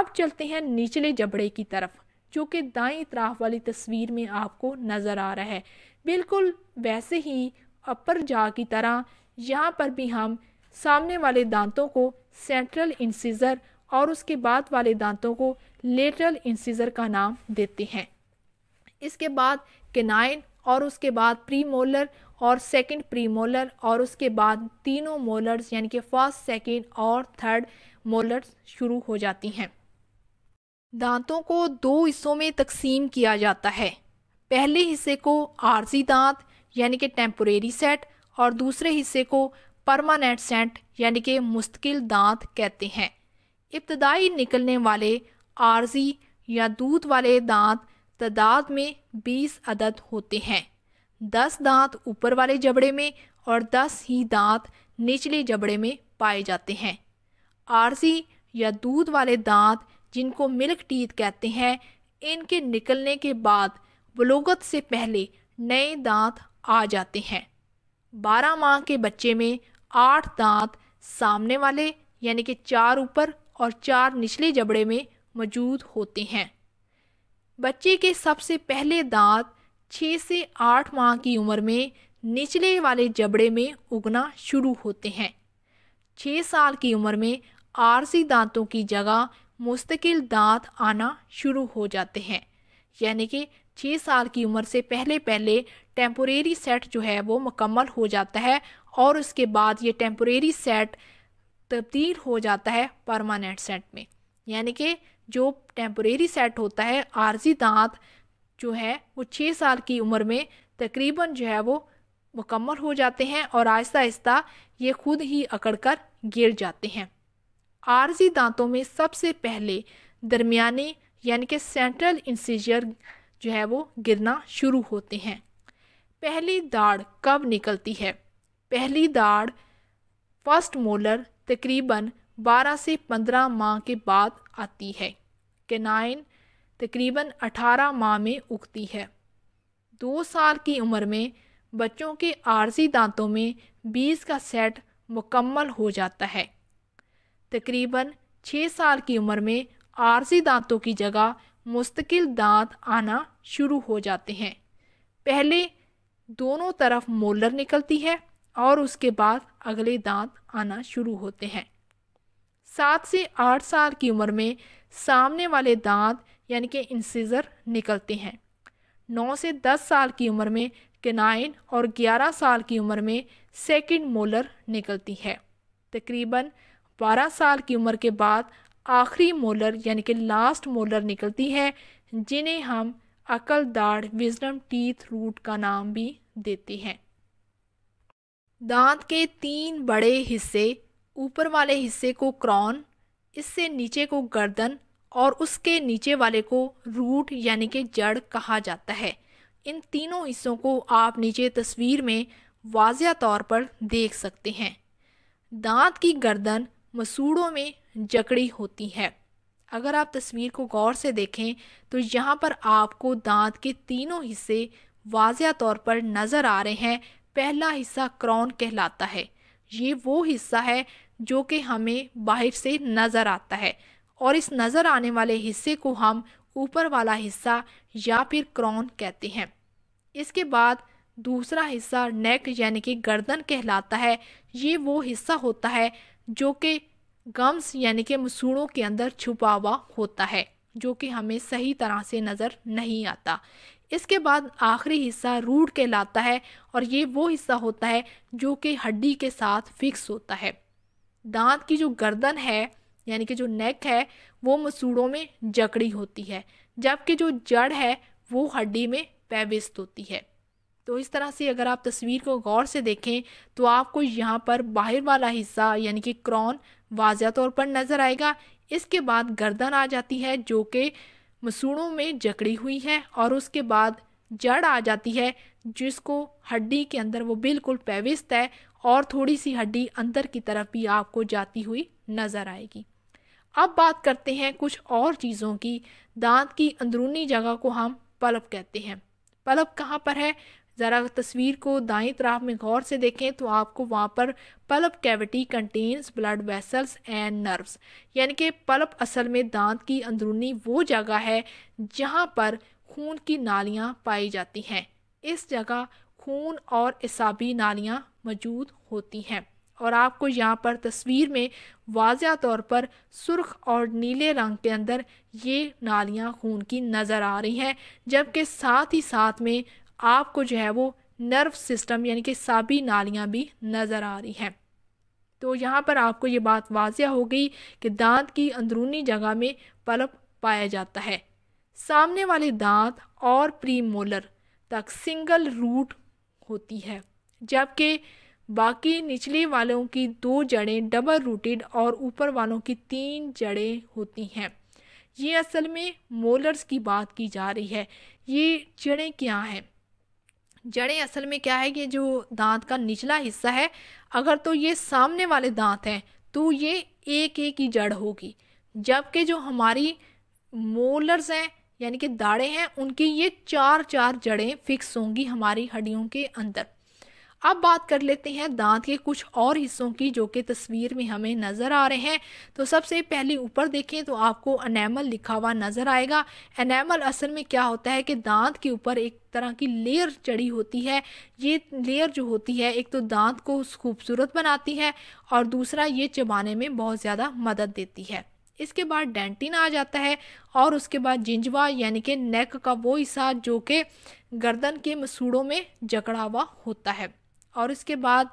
अब चलते हैं निचले जबड़े की तरफ जो कि दाएं इतराफ़ वाली तस्वीर में आपको नज़र आ रहा है बिल्कुल वैसे ही अपर जा की तरह यहाँ पर भी हम सामने वाले दांतों को सेंट्रल इंसीज़र और उसके बाद वाले दांतों को लेटरल इंसीज़र का नाम देते हैं इसके बाद केनाइन और उसके बाद प्री मोलर और सेकंड प्री मोलर और उसके बाद तीनों मोलर्स यानी कि फर्स्ट सेकंड और थर्ड मोलर्स शुरू हो जाती हैं दांतों को दो हिस्सों में तकसीम किया जाता है पहले हिस्से को आरजी दांत यानी कि टेम्परेरी सेट और दूसरे हिस्से को परमानेंट सेट यानी कि मुस्तकिल दांत कहते हैं इब्तदाई निकलने वाले आरजी या दूध वाले दांत तादाद में 20 अदद होते हैं 10 दांत ऊपर वाले जबड़े में और 10 ही दांत निचले जबड़े में पाए जाते हैं आरजी या दूध वाले दांत जिनको मिल्क टीथ कहते हैं इनके निकलने के बाद बलोगत से पहले नए दांत आ जाते हैं बारह माह के बच्चे में आठ दांत सामने वाले यानी कि चार ऊपर और चार निचले जबड़े में मौजूद होते हैं बच्चे के सबसे पहले दांत छः से आठ माह की उम्र में निचले वाले जबड़े में उगना शुरू होते हैं छः साल की उम्र में आरसी दांतों की जगह मुस्तकिल दांत आना शुरू हो जाते हैं यानी कि छः साल की उम्र से पहले पहले टेम्पोरेरी सेट जो है वो मुकम्मल हो जाता है और उसके बाद ये टेम्पोरेरी सेट तब्दील हो जाता है परमानेंट सेट में यानी कि जो टेम्पोरेरी सेट होता है आर्जी दांत जो है वो छः साल की उम्र में तकरीबन जो है वो मुकम्मल हो जाते हैं और आहिस्ता आहिस्ता ये खुद ही अकड़ कर गिर जाते हैं आरजी दांतों में सबसे पहले दरमियाने यानी कि सेंट्रल इंसीजर जो है वो गिरना शुरू होते हैं पहली दाढ़ कब निकलती है पहली दाढ़ फर्स्ट मोलर तकरीबन 12 से 15 माह के बाद आती है केनाइन तकरीबन 18 माह में उगती है दो साल की उम्र में बच्चों के आरजी दांतों में बीस का सेट मुकम्मल हो जाता है तकरीबन छः साल की उम्र में आरसी दांतों की जगह मुस्तकिल दांत आना शुरू हो जाते हैं पहले दोनों तरफ मोलर निकलती है और उसके बाद अगले दांत आना शुरू होते हैं सात से आठ साल की उम्र में सामने वाले दांत यानी कि इंसीजर निकलते हैं नौ से दस साल की उम्र में केनाइन और ग्यारह साल की उम्र में सेकंड मोलर निकलती है तकरीबन बारह साल की उम्र के बाद आखिरी मोलर यानी कि लास्ट मोलर निकलती है जिन्हें हम अकल दाढ़ विजडम टीथ रूट का नाम भी देते हैं दांत के तीन बड़े हिस्से ऊपर वाले हिस्से को क्रॉन इससे नीचे को गर्दन और उसके नीचे वाले को रूट यानी कि जड़ कहा जाता है इन तीनों हिस्सों को आप नीचे तस्वीर में वाजिया तौर पर देख सकते हैं दांत की गर्दन मसूड़ों में जकड़ी होती है अगर आप तस्वीर को गौर से देखें तो यहाँ पर आपको दांत के तीनों हिस्से वाजिया तौर पर नज़र आ रहे हैं पहला हिस्सा क्रॉन कहलाता है ये वो हिस्सा है जो कि हमें बाहर से नज़र आता है और इस नज़र आने वाले हिस्से को हम ऊपर वाला हिस्सा या फिर क्रॉन कहते हैं इसके बाद दूसरा हिस्सा नेक यानी कि गर्दन कहलाता है ये वो हिस्सा होता है जो कि गम्स यानी कि मसूड़ों के अंदर छुपा हुआ होता है जो कि हमें सही तरह से नज़र नहीं आता इसके बाद आखिरी हिस्सा रूट कहलाता है और ये वो हिस्सा होता है जो कि हड्डी के साथ फिक्स होता है दांत की जो गर्दन है यानी कि जो नेक है वो मसूड़ों में जकड़ी होती है जबकि जो जड़ है वो हड्डी में पैविस्त होती है तो इस तरह से अगर आप तस्वीर को गौर से देखें तो आपको यहाँ पर बाहर वाला हिस्सा यानी कि क्रॉन वाजिया तौर पर नज़र आएगा इसके बाद गर्दन आ जाती है जो कि मसूड़ों में जकड़ी हुई है और उसके बाद जड़ आ जाती है जिसको हड्डी के अंदर वो बिल्कुल पेविस्त है और थोड़ी सी हड्डी अंदर की तरफ भी आपको जाती हुई नज़र आएगी अब बात करते हैं कुछ और चीज़ों की दांत की अंदरूनी जगह को हम पलप कहते हैं पलप कहाँ पर है ज़रा तस्वीर को दाएं तरफ में गौर से देखें तो आपको वहाँ पर pulp cavity contains blood vessels and nerves यानी कि पल्प असल में दांत की अंदरूनी वो जगह है जहाँ पर खून की नालियाँ पाई जाती हैं इस जगह खून और इसाबी नालियाँ मौजूद होती हैं और आपको यहाँ पर तस्वीर में वाजिया तौर पर सुर्ख और नीले रंग के अंदर ये नालियाँ खून की नज़र आ रही हैं जबकि साथ ही साथ में आपको जो है वो नर्व सिस्टम यानी कि साबी नालियाँ भी नज़र आ रही हैं तो यहाँ पर आपको ये बात वाजिया हो गई कि दांत की अंदरूनी जगह में पल्प पाया जाता है सामने वाले दांत और प्रीमोलर तक सिंगल रूट होती है जबकि बाकी निचले वालों की दो जड़ें डबल रूटेड और ऊपर वालों की तीन जड़ें होती हैं ये असल में मोलर्स की बात की जा रही है ये जड़ें क्या हैं जड़ें असल में क्या है कि जो दांत का निचला हिस्सा है अगर तो ये सामने वाले दांत हैं तो ये एक एक ही जड़ होगी जबकि जो हमारी मोलर्स हैं यानी कि दाड़े हैं उनकी ये चार चार जड़ें फिक्स होंगी हमारी हड्डियों के अंदर अब बात कर लेते हैं दांत के कुछ और हिस्सों की जो कि तस्वीर में हमें नज़र आ रहे हैं तो सबसे पहले ऊपर देखें तो आपको अनैमल लिखा हुआ नज़र आएगा अनैमल असल में क्या होता है कि दांत के ऊपर एक तरह की लेयर चढ़ी होती है ये लेयर जो होती है एक तो दांत को खूबसूरत बनाती है और दूसरा ये चबाने में बहुत ज़्यादा मदद देती है इसके बाद डेंटिन आ जाता है और उसके बाद जिंजवा यानी कि नेक का वो हिस्सा जो कि गर्दन के मसूड़ों में जकड़ा हुआ होता है और इसके बाद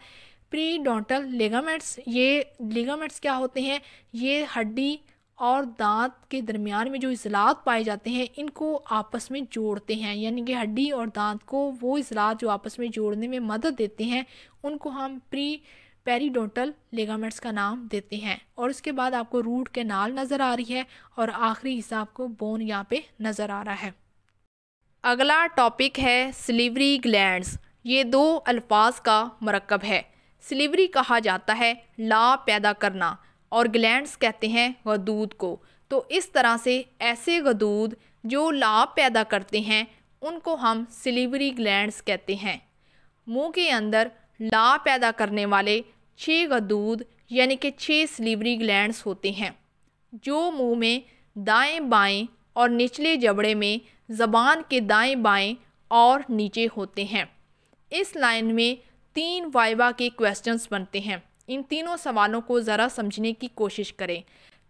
प्री डोंटल लिगामेंट्स ये लिगामेंट्स क्या होते हैं ये हड्डी और दांत के दरमियान में जो इजलात पाए जाते हैं इनको आपस में जोड़ते हैं यानी कि हड्डी और दांत को वो इजलात जो आपस में जोड़ने में मदद देते हैं उनको हम प्री पेरीडोंटल लेगामेंट्स का नाम देते हैं और उसके बाद आपको रूट के नाल नज़र आ रही है और आखिरी हिस्सा आपको बोन यहाँ पे नज़र आ रहा है अगला टॉपिक है स्लीवरी ग्लैंड्स ये दो अल्फाज का मरकब है स्लीवरी कहा जाता है ला पैदा करना और ग्लैंड्स कहते हैं गदूद को तो इस तरह से ऐसे गदूद जो ला पैदा करते हैं उनको हम स्लीवरी ग्लैंड्स कहते हैं मुंह के अंदर ला पैदा करने वाले छः गदूद यानी कि छः स्लीवरी ग्लैंड्स होते हैं जो मुंह में दाएं बाएं और निचले जबड़े में ज़बान के दाएं बाएं और नीचे होते हैं इस लाइन में तीन वाइवा के क्वेश्चंस बनते हैं इन तीनों सवालों को ज़रा समझने की कोशिश करें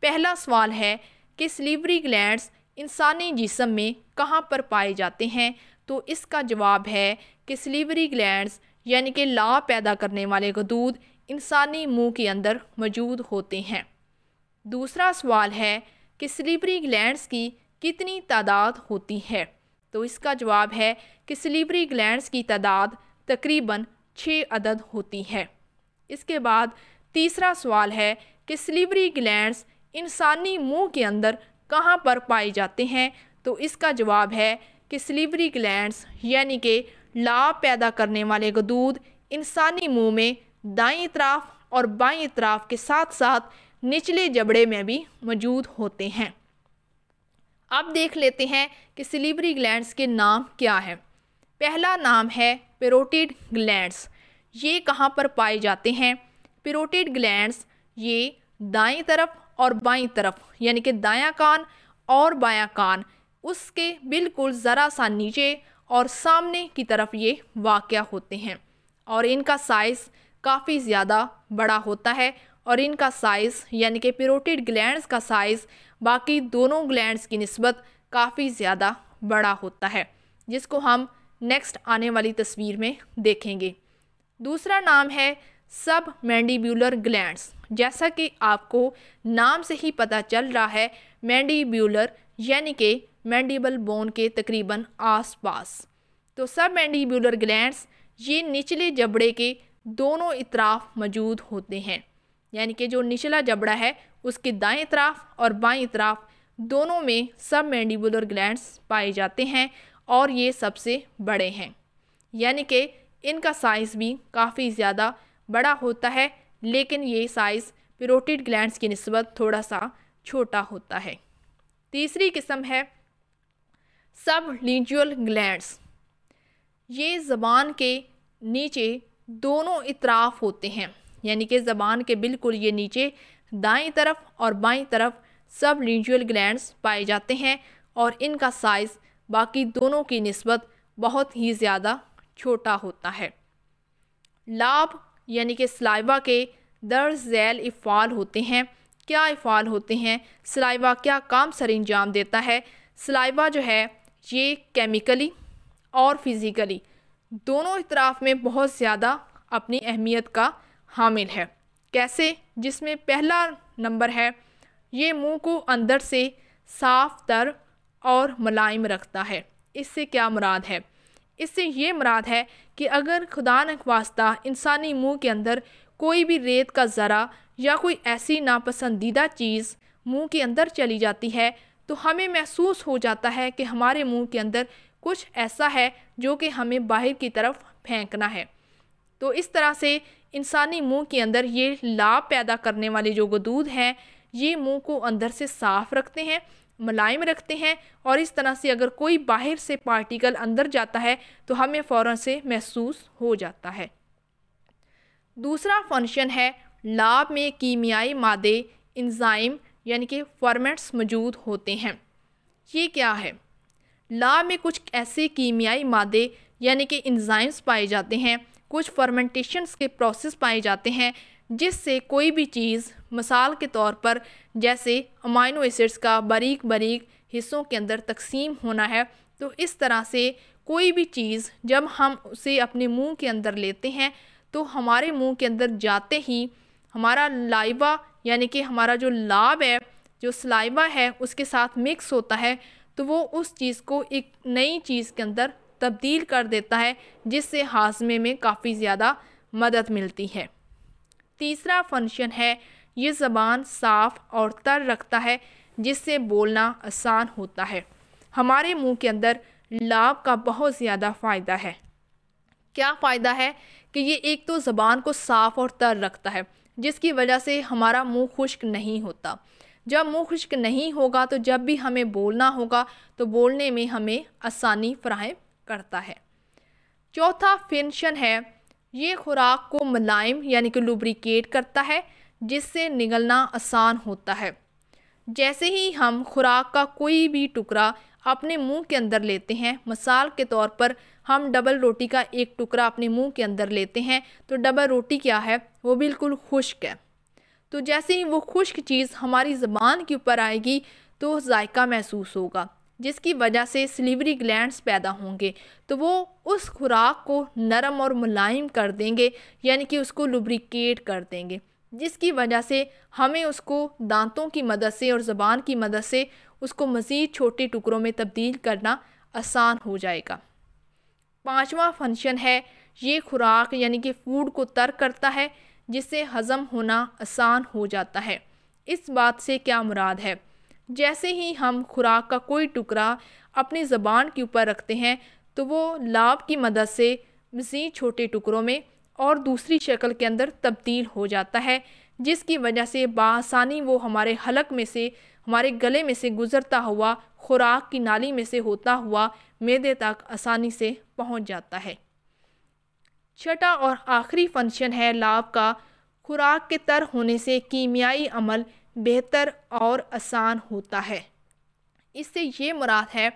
पहला सवाल है कि स्लीवरी ग्लैंड्स इंसानी जिसम में कहाँ पर पाए जाते हैं तो इसका जवाब है कि स्लीवरी ग्लैंड्स यानी कि ला पैदा करने वाले गदूद इंसानी मुंह के अंदर मौजूद होते हैं दूसरा सवाल है कि स्लीवरी ग्लैंड्स की कितनी तादाद होती है तो इसका जवाब है कि स्लीवरी ग्लैंड्स की तादाद तकरीबन छः अदद होती है इसके बाद तीसरा सवाल है कि स्लीवरी ग्लैंड्स इंसानी मुंह के अंदर कहाँ पर पाए जाते हैं तो इसका जवाब है कि स्लीवरी ग्लैंड्स यानी कि लाभ पैदा करने वाले गदूद इंसानी मुंह में दाई इतराफ़ और बाई इतराफ़ के साथ साथ निचले जबड़े में भी मौजूद होते हैं अब देख लेते हैं कि स्लीवरी ग्लैंड्स के नाम क्या है पहला नाम है पेरोटेड ग्लैंड्स ये कहाँ पर पाए जाते हैं पेरोटेड ग्लैंड्स ये दाएं तरफ और बाईं तरफ यानी कि दायां कान और बायां कान उसके बिल्कुल ज़रा सा नीचे और सामने की तरफ ये वाक़ होते हैं और इनका साइज़ काफ़ी ज़्यादा बड़ा होता है और इनका साइज़ यानी कि पेरोटेड ग्लैंड्स का साइज़ बाकी दोनों ग्लैंड्स की नस्बत काफ़ी ज़्यादा बड़ा होता है जिसको हम नेक्स्ट आने वाली तस्वीर में देखेंगे दूसरा नाम है सब मैंडिब्यूलर ग्लैंड्स जैसा कि आपको नाम से ही पता चल रहा है मैंडीब्यूलर यानी कि मैंडिबल बोन के तकरीबन आसपास तो सब मैंडिब्यूलर ग्लैंड्स ये निचले जबड़े के दोनों इतराफ मौजूद होते हैं यानी कि जो निचला जबड़ा है उसके दाएं इतराफ और बाएं इतराफ दोनों में सब मैंडीबुलर ग्लैंड पाए जाते हैं और ये सबसे बड़े हैं यानी कि इनका साइज़ भी काफ़ी ज़्यादा बड़ा होता है लेकिन ये साइज़ पिरोटिड ग्लैंड्स की नस्बत थोड़ा सा छोटा होता है तीसरी किस्म है सब लीजुअल ग्लैंड्स ये ज़बान के नीचे दोनों इतराफ़ होते हैं यानी कि ज़बान के बिल्कुल ये नीचे दाई तरफ और बाई तरफ सब लीजुअल ग्लैंड्स पाए जाते हैं और इनका साइज़ बाकी दोनों की नस्बत बहुत ही ज़्यादा छोटा होता है लाभ यानी कि सलाइबा के दर्ज झैल इफ़ाल होते हैं क्या इफ़ाल होते हैं सलाइबा क्या काम सर अंजाम देता है सलाइबा जो है ये केमिकली और फिज़िकली दोनों इतराफ़ में बहुत ज़्यादा अपनी अहमियत का हामिल है कैसे जिसमें पहला नंबर है ये मुंह को अंदर से साफ तर और मुलायम रखता है इससे क्या मुराद है इससे ये मुराद है कि अगर खुदा न वास्ता इंसानी मुंह के अंदर कोई भी रेत का ज़रा या कोई ऐसी नापसंदीदा चीज़ मुंह के अंदर चली जाती है तो हमें महसूस हो जाता है कि हमारे मुंह के अंदर कुछ ऐसा है जो कि हमें बाहर की तरफ फेंकना है तो इस तरह से इंसानी मुंह के अंदर ये लाभ पैदा करने वाले जो गदूद हैं ये मुंह को अंदर से साफ़ रखते हैं मुलायम रखते हैं और इस तरह से अगर कोई बाहर से पार्टिकल अंदर जाता है तो हमें फ़ौर से महसूस हो जाता है दूसरा फंक्शन है लाभ में कीमियाई मादे इंजाइम यानी कि फॉर्मेट्स मौजूद होते हैं ये क्या है लाभ में कुछ ऐसे कीमियाई मादे यानी कि इंजाइम्स पाए जाते हैं कुछ फर्मेंटेशंस के प्रोसेस पाए जाते हैं जिससे कोई भी चीज़ मिसाल के तौर पर जैसे अमाइनो एसिड्स का बारीक बारीक हिस्सों के अंदर तकसीम होना है तो इस तरह से कोई भी चीज़ जब हम उसे अपने मुंह के अंदर लेते हैं तो हमारे मुंह के अंदर जाते ही हमारा लाइवा यानी कि हमारा जो लाभ है जो सलाइबा है उसके साथ मिक्स होता है तो वो उस चीज़ को एक नई चीज़ के अंदर तब्दील कर देता है जिससे हाजमे में काफ़ी ज़्यादा मदद मिलती है तीसरा फंक्शन है ये ज़बान साफ़ और तर रखता है जिससे बोलना आसान होता है हमारे मुंह के अंदर लाभ का बहुत ज़्यादा फ़ायदा है क्या फ़ायदा है कि ये एक तो ज़बान को साफ़ और तर रखता है जिसकी वजह से हमारा मुंह खुश्क नहीं होता जब मुंह खुश्क नहीं होगा तो जब भी हमें बोलना होगा तो बोलने में हमें आसानी फ्राहम करता है चौथा फंक्शन है ये खुराक को मुलायम यानी कि लुब्रिकेट करता है जिससे निगलना आसान होता है जैसे ही हम खुराक का कोई भी टुकड़ा अपने मुंह के अंदर लेते हैं मसाल के तौर पर हम डबल रोटी का एक टुकड़ा अपने मुंह के अंदर लेते हैं तो डबल रोटी क्या है वो बिल्कुल खुश्क है तो जैसे ही वो खुश्क चीज़ हमारी ज़बान के ऊपर आएगी तो जायका महसूस होगा जिसकी वजह से स्लीवरी ग्लैंड्स पैदा होंगे तो वो उस खुराक को नरम और मुलायम कर देंगे यानी कि उसको लुब्रिकेट कर देंगे जिसकी वजह से हमें उसको दांतों की मदद से और ज़बान की मदद से उसको मज़ीद छोटे टुकड़ों में तब्दील करना आसान हो जाएगा पाँचवा फंक्शन है ये खुराक यानी कि फूड को तर्क करता है जिससे हज़म होना आसान हो जाता है इस बात से क्या मुराद है जैसे ही हम खुराक का कोई टुकड़ा अपनी ज़बान के ऊपर रखते हैं तो वो लाभ की मदद से मज़ी छोटे टुकड़ों में और दूसरी शक्ल के अंदर तब्दील हो जाता है जिसकी वजह से बासानी वो हमारे हलक में से हमारे गले में से गुज़रता हुआ खुराक की नाली में से होता हुआ मैदे तक आसानी से पहुंच जाता है छठा और आखिरी फंक्शन है लाभ का खुराक के तर होने से कीमियाई अमल बेहतर और आसान होता है इससे ये मुराद है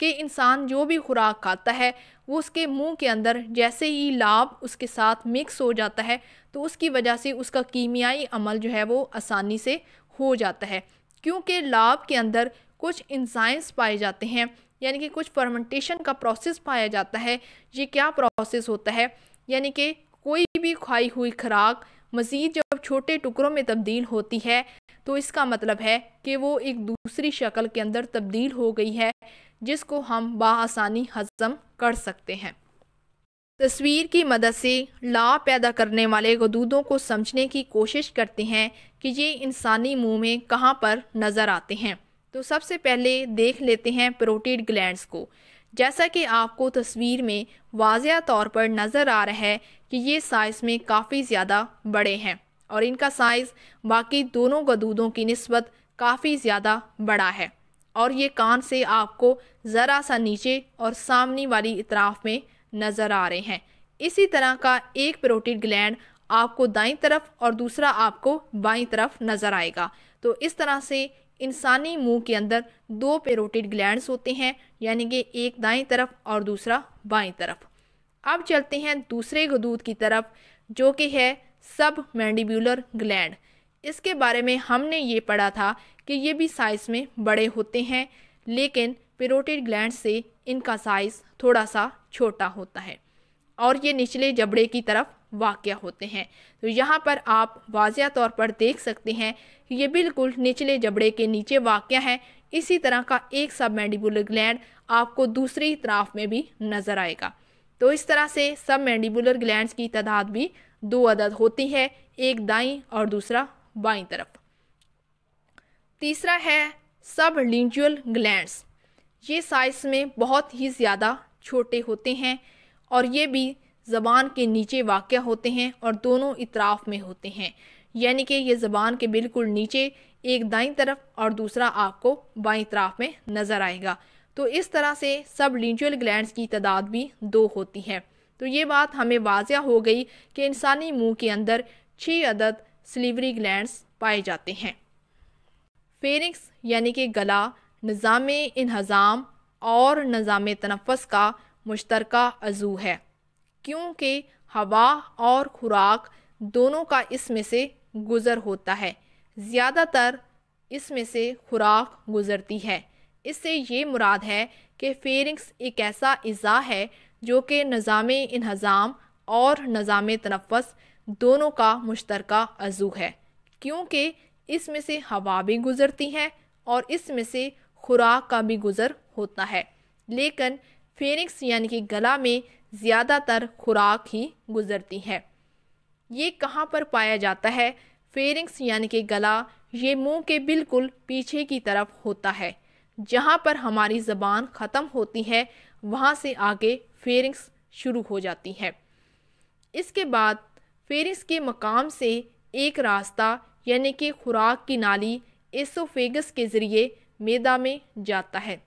कि इंसान जो भी खुराक खाता है वो उसके मुंह के अंदर जैसे ही लाभ उसके साथ मिक्स हो जाता है तो उसकी वजह से उसका कीमियाई अमल जो है वो आसानी से हो जाता है क्योंकि लाभ के अंदर कुछ इंसाइंस पाए जाते हैं यानी कि कुछ फर्मेंटेशन का प्रोसेस पाया जाता है ये क्या प्रोसेस होता है यानी कि कोई भी खाई हुई खुराक मज़ीद जब छोटे टुकड़ों में तब्दील होती है तो इसका मतलब है कि वो एक दूसरी शक्ल के अंदर तब्दील हो गई है जिसको हम बासानी हजम कर सकते हैं तस्वीर की मदद से ला पैदा करने वाले गदूदों को समझने की कोशिश करते हैं कि ये इंसानी मुंह में कहाँ पर नज़र आते हैं तो सबसे पहले देख लेते हैं प्रोटीड ग्लैंड्स को जैसा कि आपको तस्वीर में वाजह तौर पर नज़र आ रहा है कि ये साइज़ में काफ़ी ज़्यादा बड़े हैं और इनका साइज़ बाकी दोनों गदूदों की नस्बत काफ़ी ज़्यादा बड़ा है और ये कान से आपको ज़रा सा नीचे और सामने वाली इतराफ़ में नज़र आ रहे हैं इसी तरह का एक प्रोटीन ग्लैंड आपको दाईं तरफ और दूसरा आपको बाईं तरफ नज़र आएगा तो इस तरह से इंसानी मुंह के अंदर दो पेरोटिड ग्लैंड्स होते हैं यानी कि एक दाईं तरफ और दूसरा बाईं तरफ अब चलते हैं दूसरे गदूद की तरफ जो कि है सब मैंडिब्यूलर ग्लैंड इसके बारे में हमने ये पढ़ा था कि ये भी साइज में बड़े होते हैं लेकिन पिरोटिड ग्लैंड से इनका साइज़ थोड़ा सा छोटा होता है और ये निचले जबड़े की तरफ वाक़ होते हैं तो यहाँ पर आप वाजिया तौर पर देख सकते हैं कि ये बिल्कुल निचले जबड़े के नीचे वाक़ है इसी तरह का एक सब मैंडिबुलर ग्लैंड आपको दूसरी तरफ में भी नज़र आएगा तो इस तरह से सब मैंडिबुलर ग्लैंड की तादाद भी दो अदद होती हैं एक दाई और दूसरा बाई तरफ तीसरा है सब लिंचुअल ग्लैंड ये साइज में बहुत ही ज़्यादा छोटे होते हैं और ये भी ज़बान के नीचे वाक़ होते हैं और दोनों इतराफ़ में होते हैं यानी कि ये ज़बान के बिल्कुल नीचे एक दाई तरफ और दूसरा आपको बाई इतराफ में नज़र आएगा तो इस तरह से सब लिंजुअल ग्लैंड की तादाद भी दो होती है तो ये बात हमें वाजिया हो गई कि इंसानी मुंह के अंदर छः अदद स्लीवरी ग्लैंड्स पाए जाते हैं फेरिक्स यानी कि गला निज़ाम इन्हज़ाम और निज़ाम तनफ़स का मुश्तरक अजू है क्योंकि हवा और खुराक दोनों का इसमें से गुज़र होता है ज़्यादातर इसमें से खुराक गुज़रती है इससे ये मुराद है कि फेरिंग्स एक ऐसा अज़ा है जो कि निज़ाम इन्हज़ाम और निज़ाम तनफ़स दोनों का मुश्तर अज़ू है क्योंकि इसमें से हवा भी गुज़रती है और इसमें से खुराक का भी गुज़र होता है लेकिन फेनिक्स यानी कि गला में ज़्यादातर खुराक ही गुज़रती है ये कहाँ पर पाया जाता है फेरिंग्स यानी कि गला ये मुंह के बिल्कुल पीछे की तरफ होता है जहाँ पर हमारी ज़बान ख़त्म होती है वहाँ से आगे फेरिंग्स शुरू हो जाती हैं इसके बाद फेरिंग्स के मकाम से एक रास्ता यानी कि खुराक की नाली एसोफेगस के ज़रिए मैदा में जाता है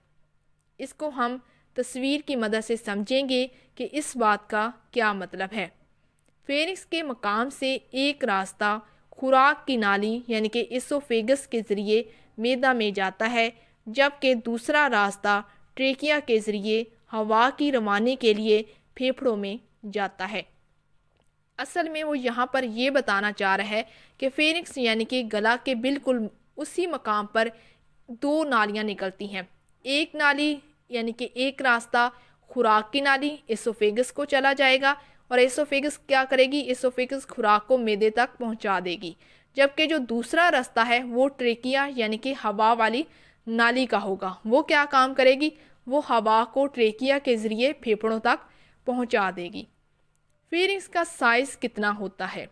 इसको हम तस्वीर की मदद से समझेंगे कि इस बात का क्या मतलब है फेरिक्स के मकाम से एक रास्ता खुराक की नाली यानी कि एसोफेगस के ज़रिए मैदा में जाता है जबकि दूसरा रास्ता ट्रेकिया के ज़रिए हवा की रवानी के लिए फेफड़ों में जाता है असल में वो यहाँ पर यह बताना चाह रहा है कि फेनिक्स यानी कि गला के बिल्कुल उसी मकाम पर दो नालियाँ निकलती हैं एक नाली यानी कि एक रास्ता खुराक की नाली एसोफेगस को चला जाएगा और एसोफेगस क्या करेगी एसोफेगस खुराक को मेदे तक पहुंचा देगी जबकि जो दूसरा रास्ता है वो ट्रेकिया यानी कि हवा वाली नाली का होगा वो क्या काम करेगी वो हवा को ट्रेकिया के ज़रिए फेफड़ों तक पहुंचा देगी फीरिंग्स का साइज़ कितना होता है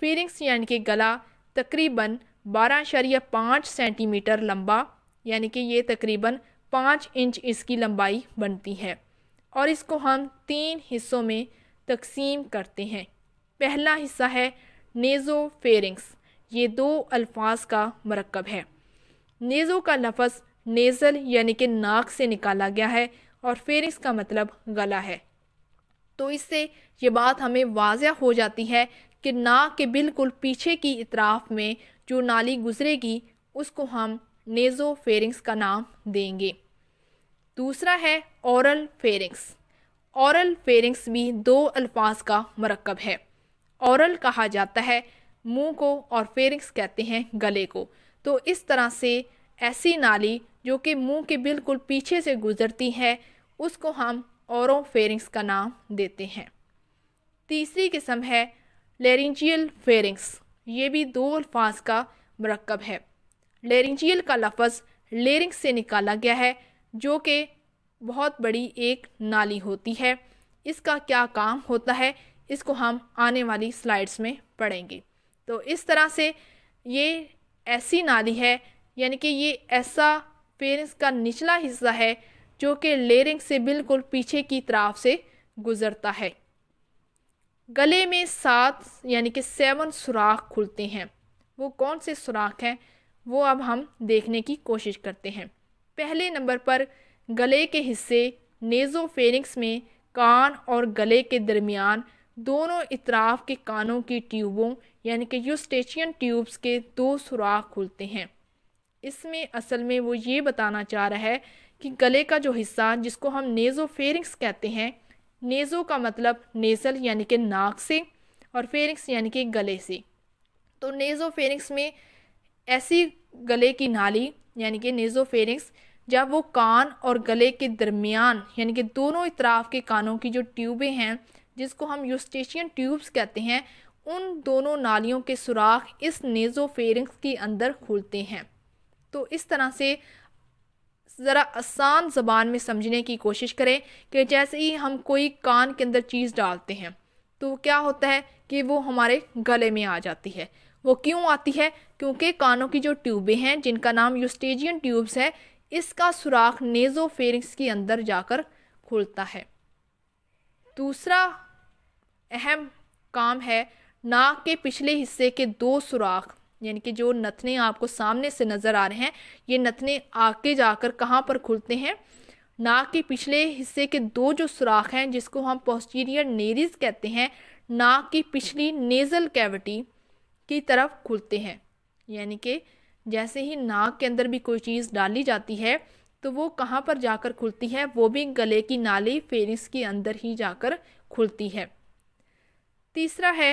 फीरिंग्स यानी कि गला तकरीबन बारह शरिया पाँच सेंटीमीटर लंबा यानी कि ये तकरीबन पाँच इंच इसकी लंबाई बनती है और इसको हम तीन हिस्सों में तकसीम करते हैं पहला हिस्सा है नेज़ो फेरिंग्स ये दो अल्फाज का मरकब है नेज़ो का लफ्ज़ नेज़ल यानी कि नाक से निकाला गया है और फेरिंग्स का मतलब गला है तो इससे ये बात हमें वाज हो जाती है कि नाक के बिल्कुल पीछे की इतराफ़ में जो नाली गुजरेगी उसको हम नेज़ो फेरिंग्स का नाम देंगे दूसरा है औरल फेरिंग्स औरल फेरिंग्स भी दो अल्फाज का मरकब है औरल कहा जाता है मुंह को और फेरिंग्स कहते हैं गले को तो इस तरह से ऐसी नाली जो कि मुंह के बिल्कुल पीछे से गुजरती है उसको हम फेरिंग्स का नाम देते हैं तीसरी किस्म है लेरिंजियल फेरिंग्स ये भी दो अल्फाज का मरकब है लेरिंजियल का लफज लेरिंग्स से निकाला गया है जो कि बहुत बड़ी एक नाली होती है इसका क्या काम होता है इसको हम आने वाली स्लाइड्स में पढ़ेंगे तो इस तरह से ये ऐसी नाली है यानी कि ये ऐसा पेरेंस का निचला हिस्सा है जो कि लेरिंग से बिल्कुल पीछे की तरफ से गुजरता है गले में सात यानी कि सेवन सुराख खुलते हैं वो कौन से सुराख हैं वो अब हम देखने की कोशिश करते हैं पहले नंबर पर गले के हिस्से नेजो फ़ेरिंग्स में कान और गले के दरमियान दोनों इतराफ़ के कानों की ट्यूबों यानी कि यूस्टेशियन ट्यूब्स के दो सुराख खुलते हैं इसमें असल में वो ये बताना चाह रहा है कि गले का जो हिस्सा जिसको हम नेज़ो फेरिंग्स कहते हैं नेज़ो का मतलब नेज़ल यानी कि नाक से और फेरिंग्स यानी कि गले से तो नेज़ो फेरिंग्स में ऐसी गले की नाली यानी कि नेज़ो फेरिंग्स जब वो कान और गले के दरमियान यानी कि दोनों इतराफ़ के कानों की जो ट्यूबें हैं जिसको हम यूस्टेशियन ट्यूब्स कहते हैं उन दोनों नालियों के सुराख इस नेज़ो फेरिंग्स के अंदर खुलते हैं तो इस तरह से ज़रा आसान ज़बान में समझने की कोशिश करें कि जैसे ही हम कोई कान के अंदर चीज़ डालते हैं तो क्या होता है कि वो हमारे गले में आ जाती है वो क्यों आती है क्योंकि कानों की जो ट्यूबें हैं जिनका नाम यूस्टेजियन ट्यूब्स है इसका सुराख नेजो फेरिंग्स के अंदर जाकर खुलता है दूसरा अहम काम है नाक के पिछले हिस्से के दो सुराख यानी कि जो नथने आपको सामने से नज़र आ रहे हैं ये नथने आके जाकर कहाँ पर खुलते हैं नाक के पिछले हिस्से के दो जो सुराख हैं जिसको हम पोस्टीरियर नेरिस कहते हैं नाक की पिछली नेज़ल कैविटी की तरफ खुलते हैं यानी कि जैसे ही नाक के अंदर भी कोई चीज़ डाली जाती है तो वो कहाँ पर जाकर खुलती है वो भी गले की नाली फेरिस के अंदर ही जाकर खुलती है तीसरा है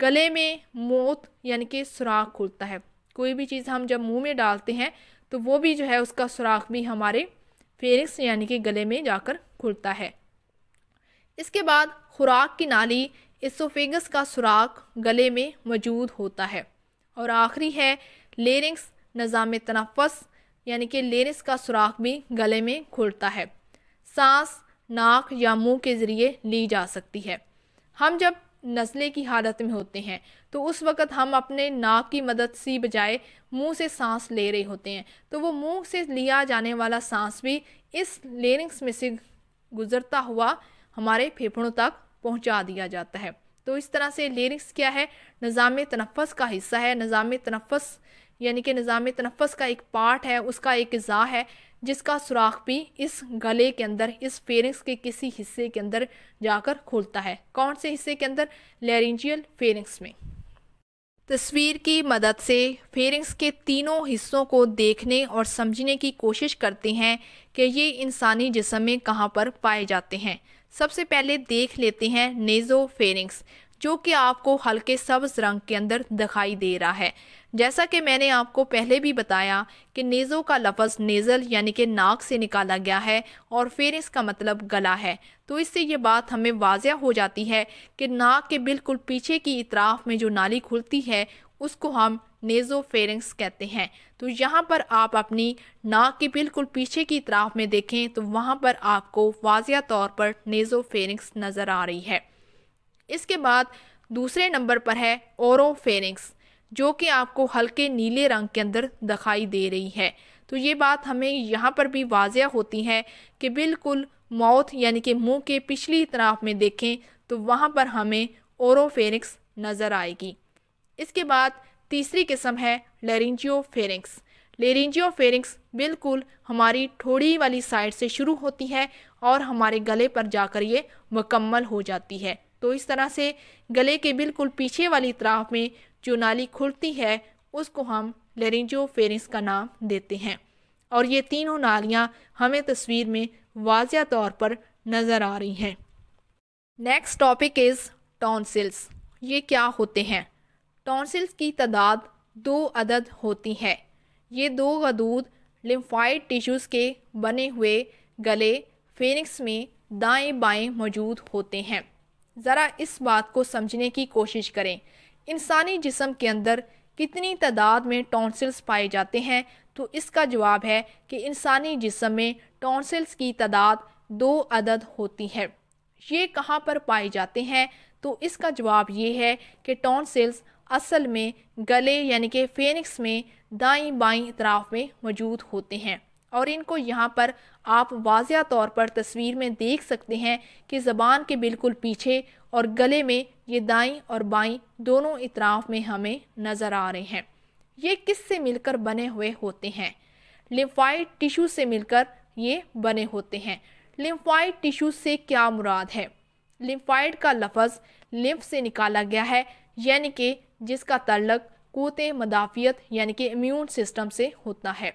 गले में मोत यानी कि सुराख खुलता है कोई भी चीज़ हम जब मुंह में डालते हैं तो वो भी जो है उसका सुराख भी हमारे फेरिक्स यानी कि गले में जाकर खुलता है इसके बाद खुराक की नाली इसोफेगस का सुराख गले में मौजूद होता है और आखिरी है लेरिंग्स नज़ाम तनफ़स यानी कि लेरिंग्स का सुराख भी गले में खुलता है सांस नाक या मुंह के ज़रिए ली जा सकती है हम जब नज़ले की हालत में होते हैं तो उस वक़्त हम अपने नाक की मदद सी बजाय मुंह से सांस ले रहे होते हैं तो वो मुंह से लिया जाने वाला सांस भी इस लेरिंग्स में से गुजरता हुआ हमारे फेफड़ों तक पहुंचा दिया जाता है तो इस तरह से लेरिंग्स क्या है निज़ाम तनफ़स का हिस्सा है निज़ाम तनफ़स यानी कि निज़ाम तनफ़स का एक पार्ट है उसका एक ज़ा है जिसका सुराख भी इस गले के अंदर इस फेरिंग्स के किसी हिस्से के अंदर जाकर खुलता है कौन से हिस्से के अंदर लेरेंजियल फेरिंग्स में तस्वीर की मदद से फेरिंग्स के तीनों हिस्सों को देखने और समझने की कोशिश करते हैं कि ये इंसानी जिसम में कहाँ पर पाए जाते हैं सबसे पहले देख लेते हैं नेज़ो फेरिंग्स जो कि आपको हल्के सब्ज रंग के अंदर दिखाई दे रहा है जैसा कि मैंने आपको पहले भी बताया कि नेज़ो का लफ्ज़ नेज़ल यानी कि नाक से निकाला गया है और फिर इसका मतलब गला है तो इससे ये बात हमें वाजिया हो जाती है कि नाक के बिल्कुल पीछे की इतराफ़ में जो नाली खुलती है उसको हम नेज़ो फेरिंग्स कहते हैं तो यहाँ पर आप अपनी नाक के बिल्कुल पीछे की इतराफ़ में देखें तो वहाँ पर आपको वाजिया तौर पर नेज़ो फेरिंग्स नज़र आ रही है इसके बाद दूसरे नंबर पर है ओरो फेरिंग्स जो कि आपको हल्के नीले रंग के अंदर दिखाई दे रही है तो ये बात हमें यहाँ पर भी वाजिया होती है कि बिल्कुल माउथ यानी कि मुंह के पिछली तरफ में देखें तो वहाँ पर हमें ओरोफेरिक्स नज़र आएगी इसके बाद तीसरी किस्म है लेरिंजियो फेरिक्स लेरिंजियो फेरिक्स बिल्कुल हमारी ठोड़ी वाली साइड से शुरू होती है और हमारे गले पर जाकर ये मुकम्मल हो जाती है तो इस तरह से गले के बिल्कुल पीछे वाली तरफ में जो नाली खुलती है उसको हम लेरिंजो फेरिंग्स का नाम देते हैं और ये तीनों नालियाँ हमें तस्वीर में वाजिया तौर पर नज़र आ रही हैं नेक्स्ट टॉपिक इज़ टॉन्सिल्स ये क्या होते हैं टॉन्सिल्स की तादाद दो अदद होती है ये दो गदूद लिम्फाइड टिश्यूज़ के बने हुए गले फेनिक्स में दाएं बाएं मौजूद होते हैं ज़रा इस बात को समझने की कोशिश करें इंसानी जिसम के अंदर कितनी तादाद में टॉन्सिल्स पाए जाते हैं तो इसका जवाब है कि इंसानी जिसम में टॉन्सिल्स की तादाद दो अदद होती है ये कहाँ पर पाए जाते हैं तो इसका जवाब ये है कि टॉन्सिल्स असल में गले यानी कि फेनिक्स में दाई बाई इतराफ़ में मौजूद होते हैं और इनको यहाँ पर आप वाजिया तौर पर तस्वीर में देख सकते हैं कि ज़बान के बिल्कुल पीछे और गले में ये दाई और बाई दोनों इतराफ़ में हमें नज़र आ रहे हैं ये किस से मिलकर बने हुए होते हैं लिम्फाइड टिश्यू से मिलकर ये बने होते हैं लिम्फाइड टिश्यू से क्या मुराद है लिम्फाइड का लफज लिम्फ से निकाला गया है यानी कि जिसका तल्लक कोते मदाफियत यानी कि इम्यून सिस्टम से होता है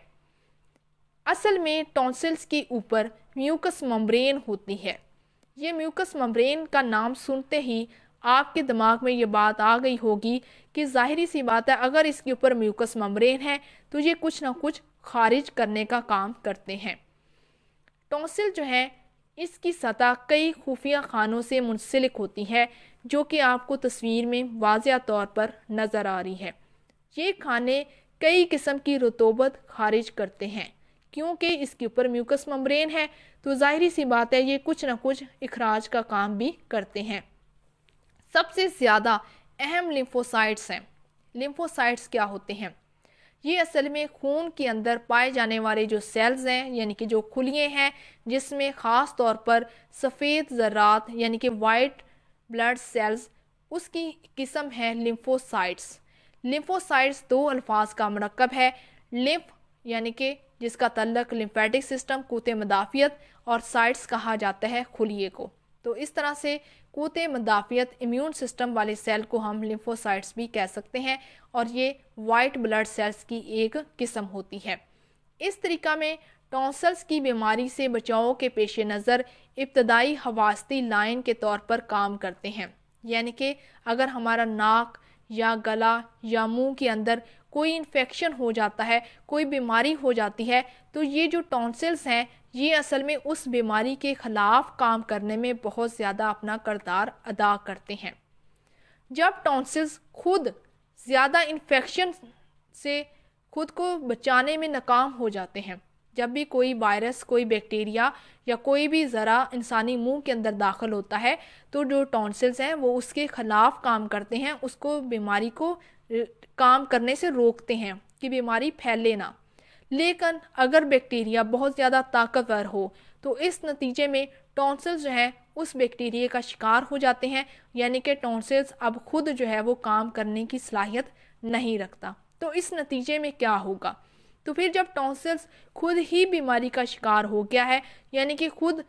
असल में टॉन्सिल्स के ऊपर म्यूकस मम्ब्रेन होती है ये म्यूकस मम्ब्रेन का नाम सुनते ही आपके दिमाग में ये बात आ गई होगी कि ज़ाहरी सी बात है अगर इसके ऊपर म्यूकस मम्ब्रेन है तो ये कुछ ना कुछ खारिज करने का काम करते हैं टॉन्सिल जो है इसकी सतह कई खुफिया खानों से मुंसलिक होती है जो कि आपको तस्वीर में वाजह तौर पर नज़र आ रही है ये खाने कई किस्म की रतोबत खारिज करते हैं क्योंकि इसके ऊपर म्यूकस मम्ब्रेन है तो जाहिर सी बात है ये कुछ ना कुछ इखराज का काम भी करते हैं सबसे ज़्यादा अहम लिम्फोसाइट्स हैं लिम्फोसाइट्स क्या होते हैं ये असल में खून के अंदर पाए जाने वाले जो सेल्स हैं यानी कि जो खुलिए हैं जिसमें ख़ास तौर पर सफ़ेद ज़रात यानी कि वाइट ब्लड सेल्स उसकी किस्म है लिम्फोसाइट्स लिम्फोसाइट्स दो अल्फाज का मरकब है लिम्फ यानी कि जिसका तल्लक लिम्फेटिक सिस्टम कोते मदाफ़ियत और साइट्स कहा जाता है खुलिए को तो इस तरह से कोते मदाफ़ियत इम्यून सिस्टम वाले सेल को हम लिम्फोसाइट्स भी कह सकते हैं और ये वाइट ब्लड सेल्स की एक किस्म होती है इस तरीका में टॉन्सल्स की बीमारी से बचाव के पेश नज़र इब्तदाई हवास्ती लाइन के तौर पर काम करते हैं यानी कि अगर हमारा नाक या गला या मुंह के अंदर कोई इन्फेक्शन हो जाता है कोई बीमारी हो जाती है तो ये जो टॉन्सिल्स हैं ये असल में उस बीमारी के ख़िलाफ़ काम करने में बहुत ज़्यादा अपना करदार अदा करते हैं जब टॉन्सिल्स खुद ज़्यादा इन्फेक्शन से खुद को बचाने में नाकाम हो जाते हैं जब भी कोई वायरस कोई बैक्टीरिया या कोई भी ज़रा इंसानी मुंह के अंदर दाखिल होता है तो जो टॉन्सिल्स हैं वो उसके ख़िलाफ़ काम करते हैं उसको बीमारी को काम करने से रोकते हैं कि बीमारी फैले ना लेकिन अगर बैक्टीरिया बहुत ज़्यादा ताकतवर हो तो इस नतीजे में टॉन्सल्स जो हैं उस बैक्टीरिया का शिकार हो जाते हैं यानी कि टॉन्सल्स अब खुद जो है वो काम करने की सलाहियत नहीं रखता तो इस नतीजे में क्या होगा तो फिर जब टॉन्सल्स खुद ही बीमारी का शिकार हो गया है यानी कि खुद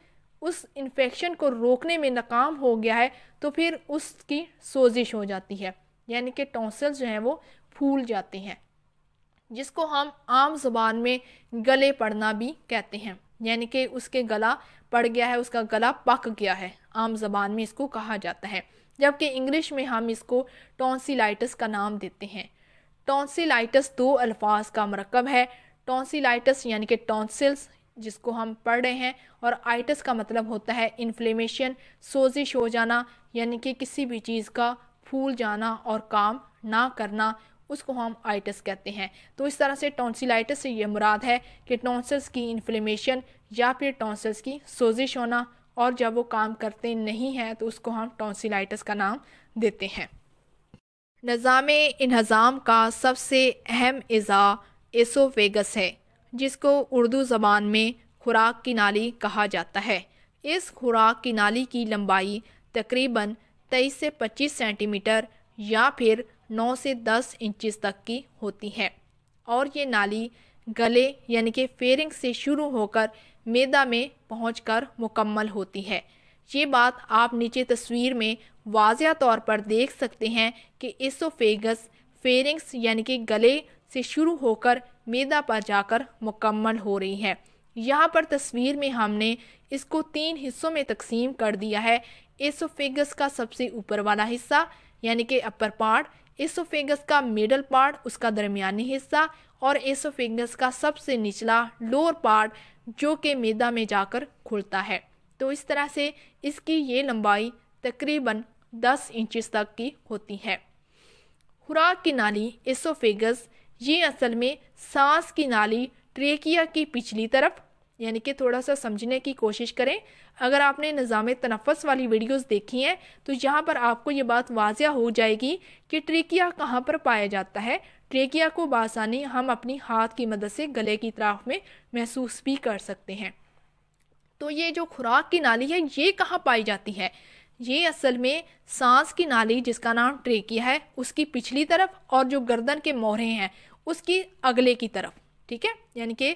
उस इन्फेक्शन को रोकने में नाकाम हो गया है तो फिर उसकी सोजिश हो जाती है यानी कि टोंसल्स जो हैं वो फूल जाते हैं जिसको हम आम जबान में गले पड़ना भी कहते हैं यानी कि उसके गला पड़ गया है उसका गला पक गया है आम जबान में इसको कहा जाता है जबकि इंग्लिश में हम इसको टॉन्सिलाइटिस का नाम देते हैं टॉन्सिलाइटिस दो अल्फाज का मरकब है टॉन्सिलाइटिस यानी कि टॉन्सिल्स जिसको हम पढ़ रहे हैं और आइटिस का मतलब होता है इन्फ्लेमेशन सोजिश हो जाना यानी कि किसी भी चीज़ का फूल जाना और काम ना करना उसको हम आइटस कहते हैं तो इस तरह से टॉन्सिलाइटिस से ये मुराद है कि टॉन्सल्स की इन्फ्लेमेशन या फिर टॉन्सल्स की सोजिश होना और जब वो काम करते नहीं हैं तो उसको हम टॉन्सिलाइटिस का नाम देते हैं निज़ाम इन्हज़ाम का सबसे अहम अज़ा एसोफेगस है जिसको उर्दू ज़बान में खुराक की नाली कहा जाता है इस खुराक की नाली की लंबाई तकरीबन तेईस से पच्चीस सेंटीमीटर या फिर नौ से दस इंचज तक की होती है और ये नाली गले यानी कि फेरिंग से शुरू होकर मैदा में कर मुकम्मल होती है ये बात आप नीचे तस्वीर में वाजिया तौर पर देख सकते हैं कि इसोफेगस फेरिंग्स यानी कि गले से शुरू होकर मैदा पर जाकर मुकम्मल हो रही है यहाँ पर तस्वीर में हमने इसको तीन हिस्सों में तकसीम कर दिया है एसोफेगस का सबसे ऊपर वाला हिस्सा यानी कि अपर पार्ट एसोफेगस का मिडल पार्ट उसका दरमियानी हिस्सा और एसोफेगस का सबसे निचला लोअर पार्ट जो कि मैदा में जाकर खुलता है तो इस तरह से इसकी ये लंबाई तकरीबन 10 इंच तक की होती है खुराक की नाली एसोफेगस ये असल में सांस की नाली ट्रेकिया की पिछली तरफ यानी कि थोड़ा सा समझने की कोशिश करें अगर आपने निज़ाम तनफ़स वाली वीडियोस देखी हैं तो यहाँ पर आपको ये बात वाजह हो जाएगी कि ट्रेकिया कहाँ पर पाया जाता है ट्रेकिया को बासानी हम अपनी हाथ की मदद से गले की तरफ में महसूस भी कर सकते हैं तो ये जो खुराक की नाली है ये कहाँ पाई जाती है ये असल में सांस की नाली जिसका नाम ट्रेकिया है उसकी पिछली तरफ और जो गर्दन के मोहरे हैं उसकी अगले की तरफ ठीक है यानी कि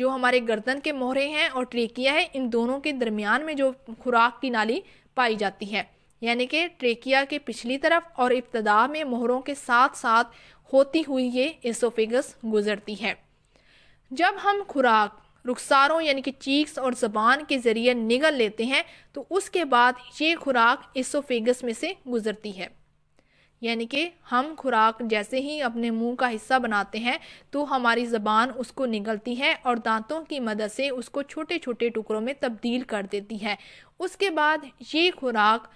जो हमारे गर्दन के मोहरे हैं और ट्रेकिया है इन दोनों के दरमियान में जो खुराक की नाली पाई जाती है यानी कि ट्रेकिया के पिछली तरफ और इब्तदा में मोहरों के साथ साथ होती हुई ये एसोफेगस गुजरती है जब हम खुराक रुखसारों यानी कि चीक्स और ज़बान के ज़रिए निगल लेते हैं तो उसके बाद ये खुराक एसोफेगस में से गुजरती है यानी कि हम खुराक जैसे ही अपने मुंह का हिस्सा बनाते हैं तो हमारी ज़बान उसको निगलती है और दांतों की मदद से उसको छोटे छोटे टुकड़ों में तब्दील कर देती है उसके बाद ये खुराक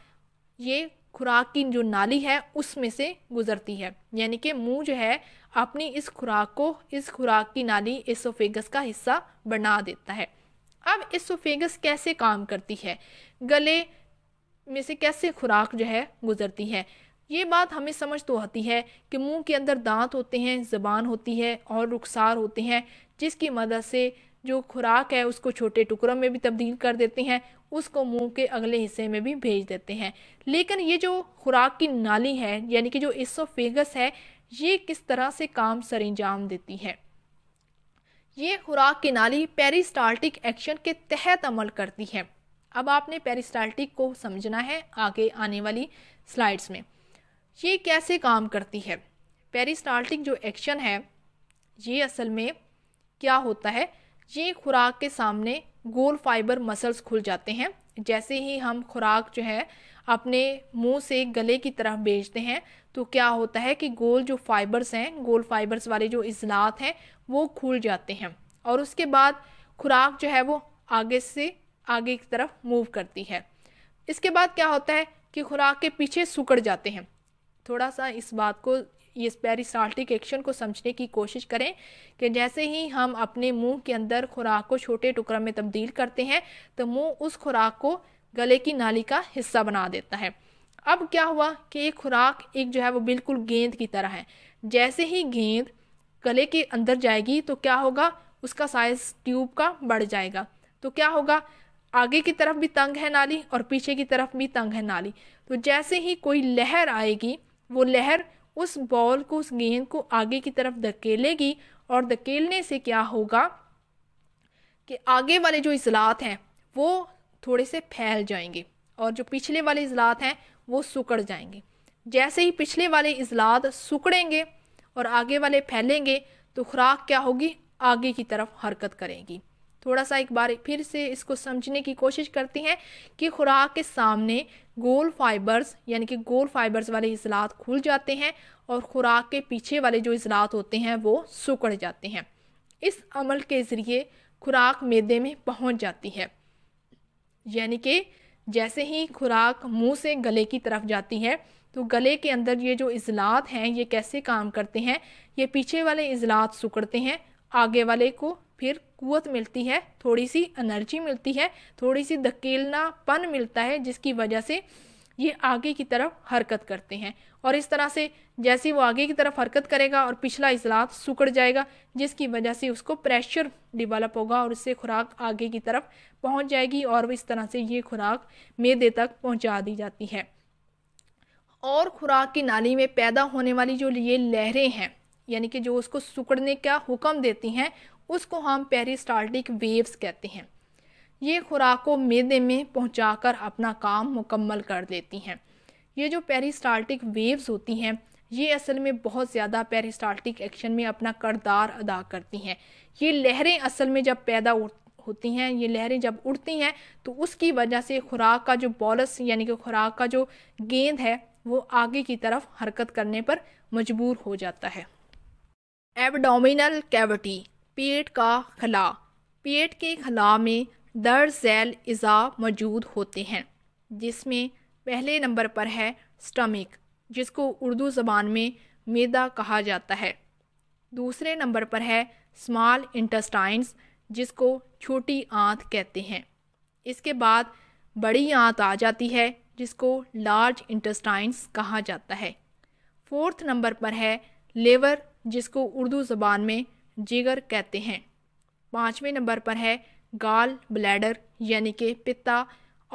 ये खुराक की जो नाली है उसमें से गुजरती है यानी कि मुंह जो है अपनी इस खुराक को इस खुराक की नाली इसोफेगस का हिस्सा बना देता है अब इसोफेगस कैसे काम करती है गले में से कैसे खुराक जो है गुजरती है ये बात हमें समझ तो आती है कि मुंह के अंदर दांत होते हैं ज़बान होती है और रुखसार होते हैं जिसकी मदद से जो खुराक है उसको छोटे टुकड़ों में भी तब्दील कर देते हैं उसको मुंह के अगले हिस्से में भी भेज देते हैं लेकिन ये जो खुराक की नाली है यानी कि जो इसोफेगस है ये किस तरह से काम सरंजाम देती है ये खुराक की नाली पेरिस्टाल्टिक एक्शन के तहत अमल करती है अब आपने पेरिस्टाल्टिक को समझना है आगे आने वाली स्लाइड्स में ये कैसे काम करती है पेरिस्टाल्टिक जो एक्शन है ये असल में क्या होता है ये खुराक के सामने गोल फाइबर मसल्स खुल जाते हैं जैसे ही हम खुराक जो है अपने मुंह से गले की तरफ भेजते हैं तो क्या होता है कि गोल जो फाइबर्स हैं गोल फाइबर्स वाले जो इजलात हैं वो खुल जाते हैं और उसके बाद खुराक जो है वो आगे से आगे की तरफ मूव करती है इसके बाद क्या होता है कि खुराक के पीछे सुकड़ जाते हैं थोड़ा सा इस बात को इस पेरिसाल्टिक एक्शन को समझने की कोशिश करें कि जैसे ही हम अपने मुंह के अंदर खुराक को छोटे टुकड़ा में तब्दील करते हैं तो मुंह उस खुराक को गले की नाली का हिस्सा बना देता है अब क्या हुआ कि ये खुराक एक जो है वो बिल्कुल गेंद की तरह है जैसे ही गेंद गले के अंदर जाएगी तो क्या होगा उसका साइज ट्यूब का बढ़ जाएगा तो क्या होगा आगे की तरफ भी तंग है नाली और पीछे की तरफ भी तंग है नाली तो जैसे ही कोई लहर आएगी वो लहर उस बॉल को उस गेंद को आगे की तरफ धकेलेगी और धकेलने से क्या होगा कि आगे वाले जो इजलात हैं वो थोड़े से फैल जाएंगे और जो पिछले वाले इजलात हैं वो सुकड़ जाएंगे जैसे ही पिछले वाले इजलात सुकड़ेंगे और आगे वाले फैलेंगे तो खुराक क्या होगी आगे की तरफ हरकत करेगी थोड़ा सा एक बार फिर से इसको समझने की कोशिश करते हैं कि खुराक के सामने गोल फाइबर्स यानी कि गोल फाइबर्स वाले अजलात खुल जाते हैं और खुराक के पीछे वाले जो अजलात होते हैं वो सुकड़ जाते हैं इस अमल के ज़रिए खुराक मैदे में पहुंच जाती है यानी कि जैसे ही खुराक मुंह से गले की तरफ जाती है तो गले के अंदर ये जो इजलात हैं ये कैसे काम करते हैं ये पीछे वाले इजलात सुकड़ते हैं आगे वाले को फिर कुत मिलती है थोड़ी सी एनर्जी मिलती है थोड़ी सी धकेलनापन मिलता है जिसकी वजह से ये आगे की तरफ हरकत करते हैं और इस तरह से जैसे वो आगे की तरफ हरकत करेगा और पिछला इजलास सुकड़ जाएगा जिसकी वजह से उसको प्रेशर डिवेलप होगा और उससे खुराक आगे की तरफ पहुंच जाएगी और इस तरह से ये खुराक मेदे तक पहुंचा दी जाती है और खुराक की नाली में पैदा होने वाली जो ये लहरें हैं यानी कि जो उसको सुकड़ने का हुक्म देती हैं उसको हम पेरिस्टाल्टिक वेव्स कहते हैं ये खुराक को मेदे में पहुंचाकर अपना काम मुकम्मल कर देती हैं ये जो पेरिस्टाल्टिक वेव्स होती हैं ये असल में बहुत ज़्यादा पेरिस्टाल्टिक एक्शन में अपना करदार अदा करती हैं ये लहरें असल में जब पैदा होती हैं ये लहरें जब उड़ती हैं तो उसकी वजह से खुराक का जो बॉलस यानी कि खुराक का जो गेंद है वो आगे की तरफ हरकत करने पर मजबूर हो जाता है एबडोमिनल कैविटी पेट का खला पेट के खला में दर जैल इज़ा मौजूद होते हैं जिसमें पहले नंबर पर है स्टमिक जिसको उर्दू ज़बान में मैदा कहा जाता है दूसरे नंबर पर है स्मॉल इंटस्टाइंस जिसको छोटी आंत कहते हैं इसके बाद बड़ी आंत आ जाती है जिसको लार्ज इंटस्टाइंस कहा जाता है फोर्थ नंबर पर है लेवर जिसको उर्दू ज़बान में जिगर कहते हैं पाँचवें नंबर पर है गाल ब्लैडर यानी कि पिता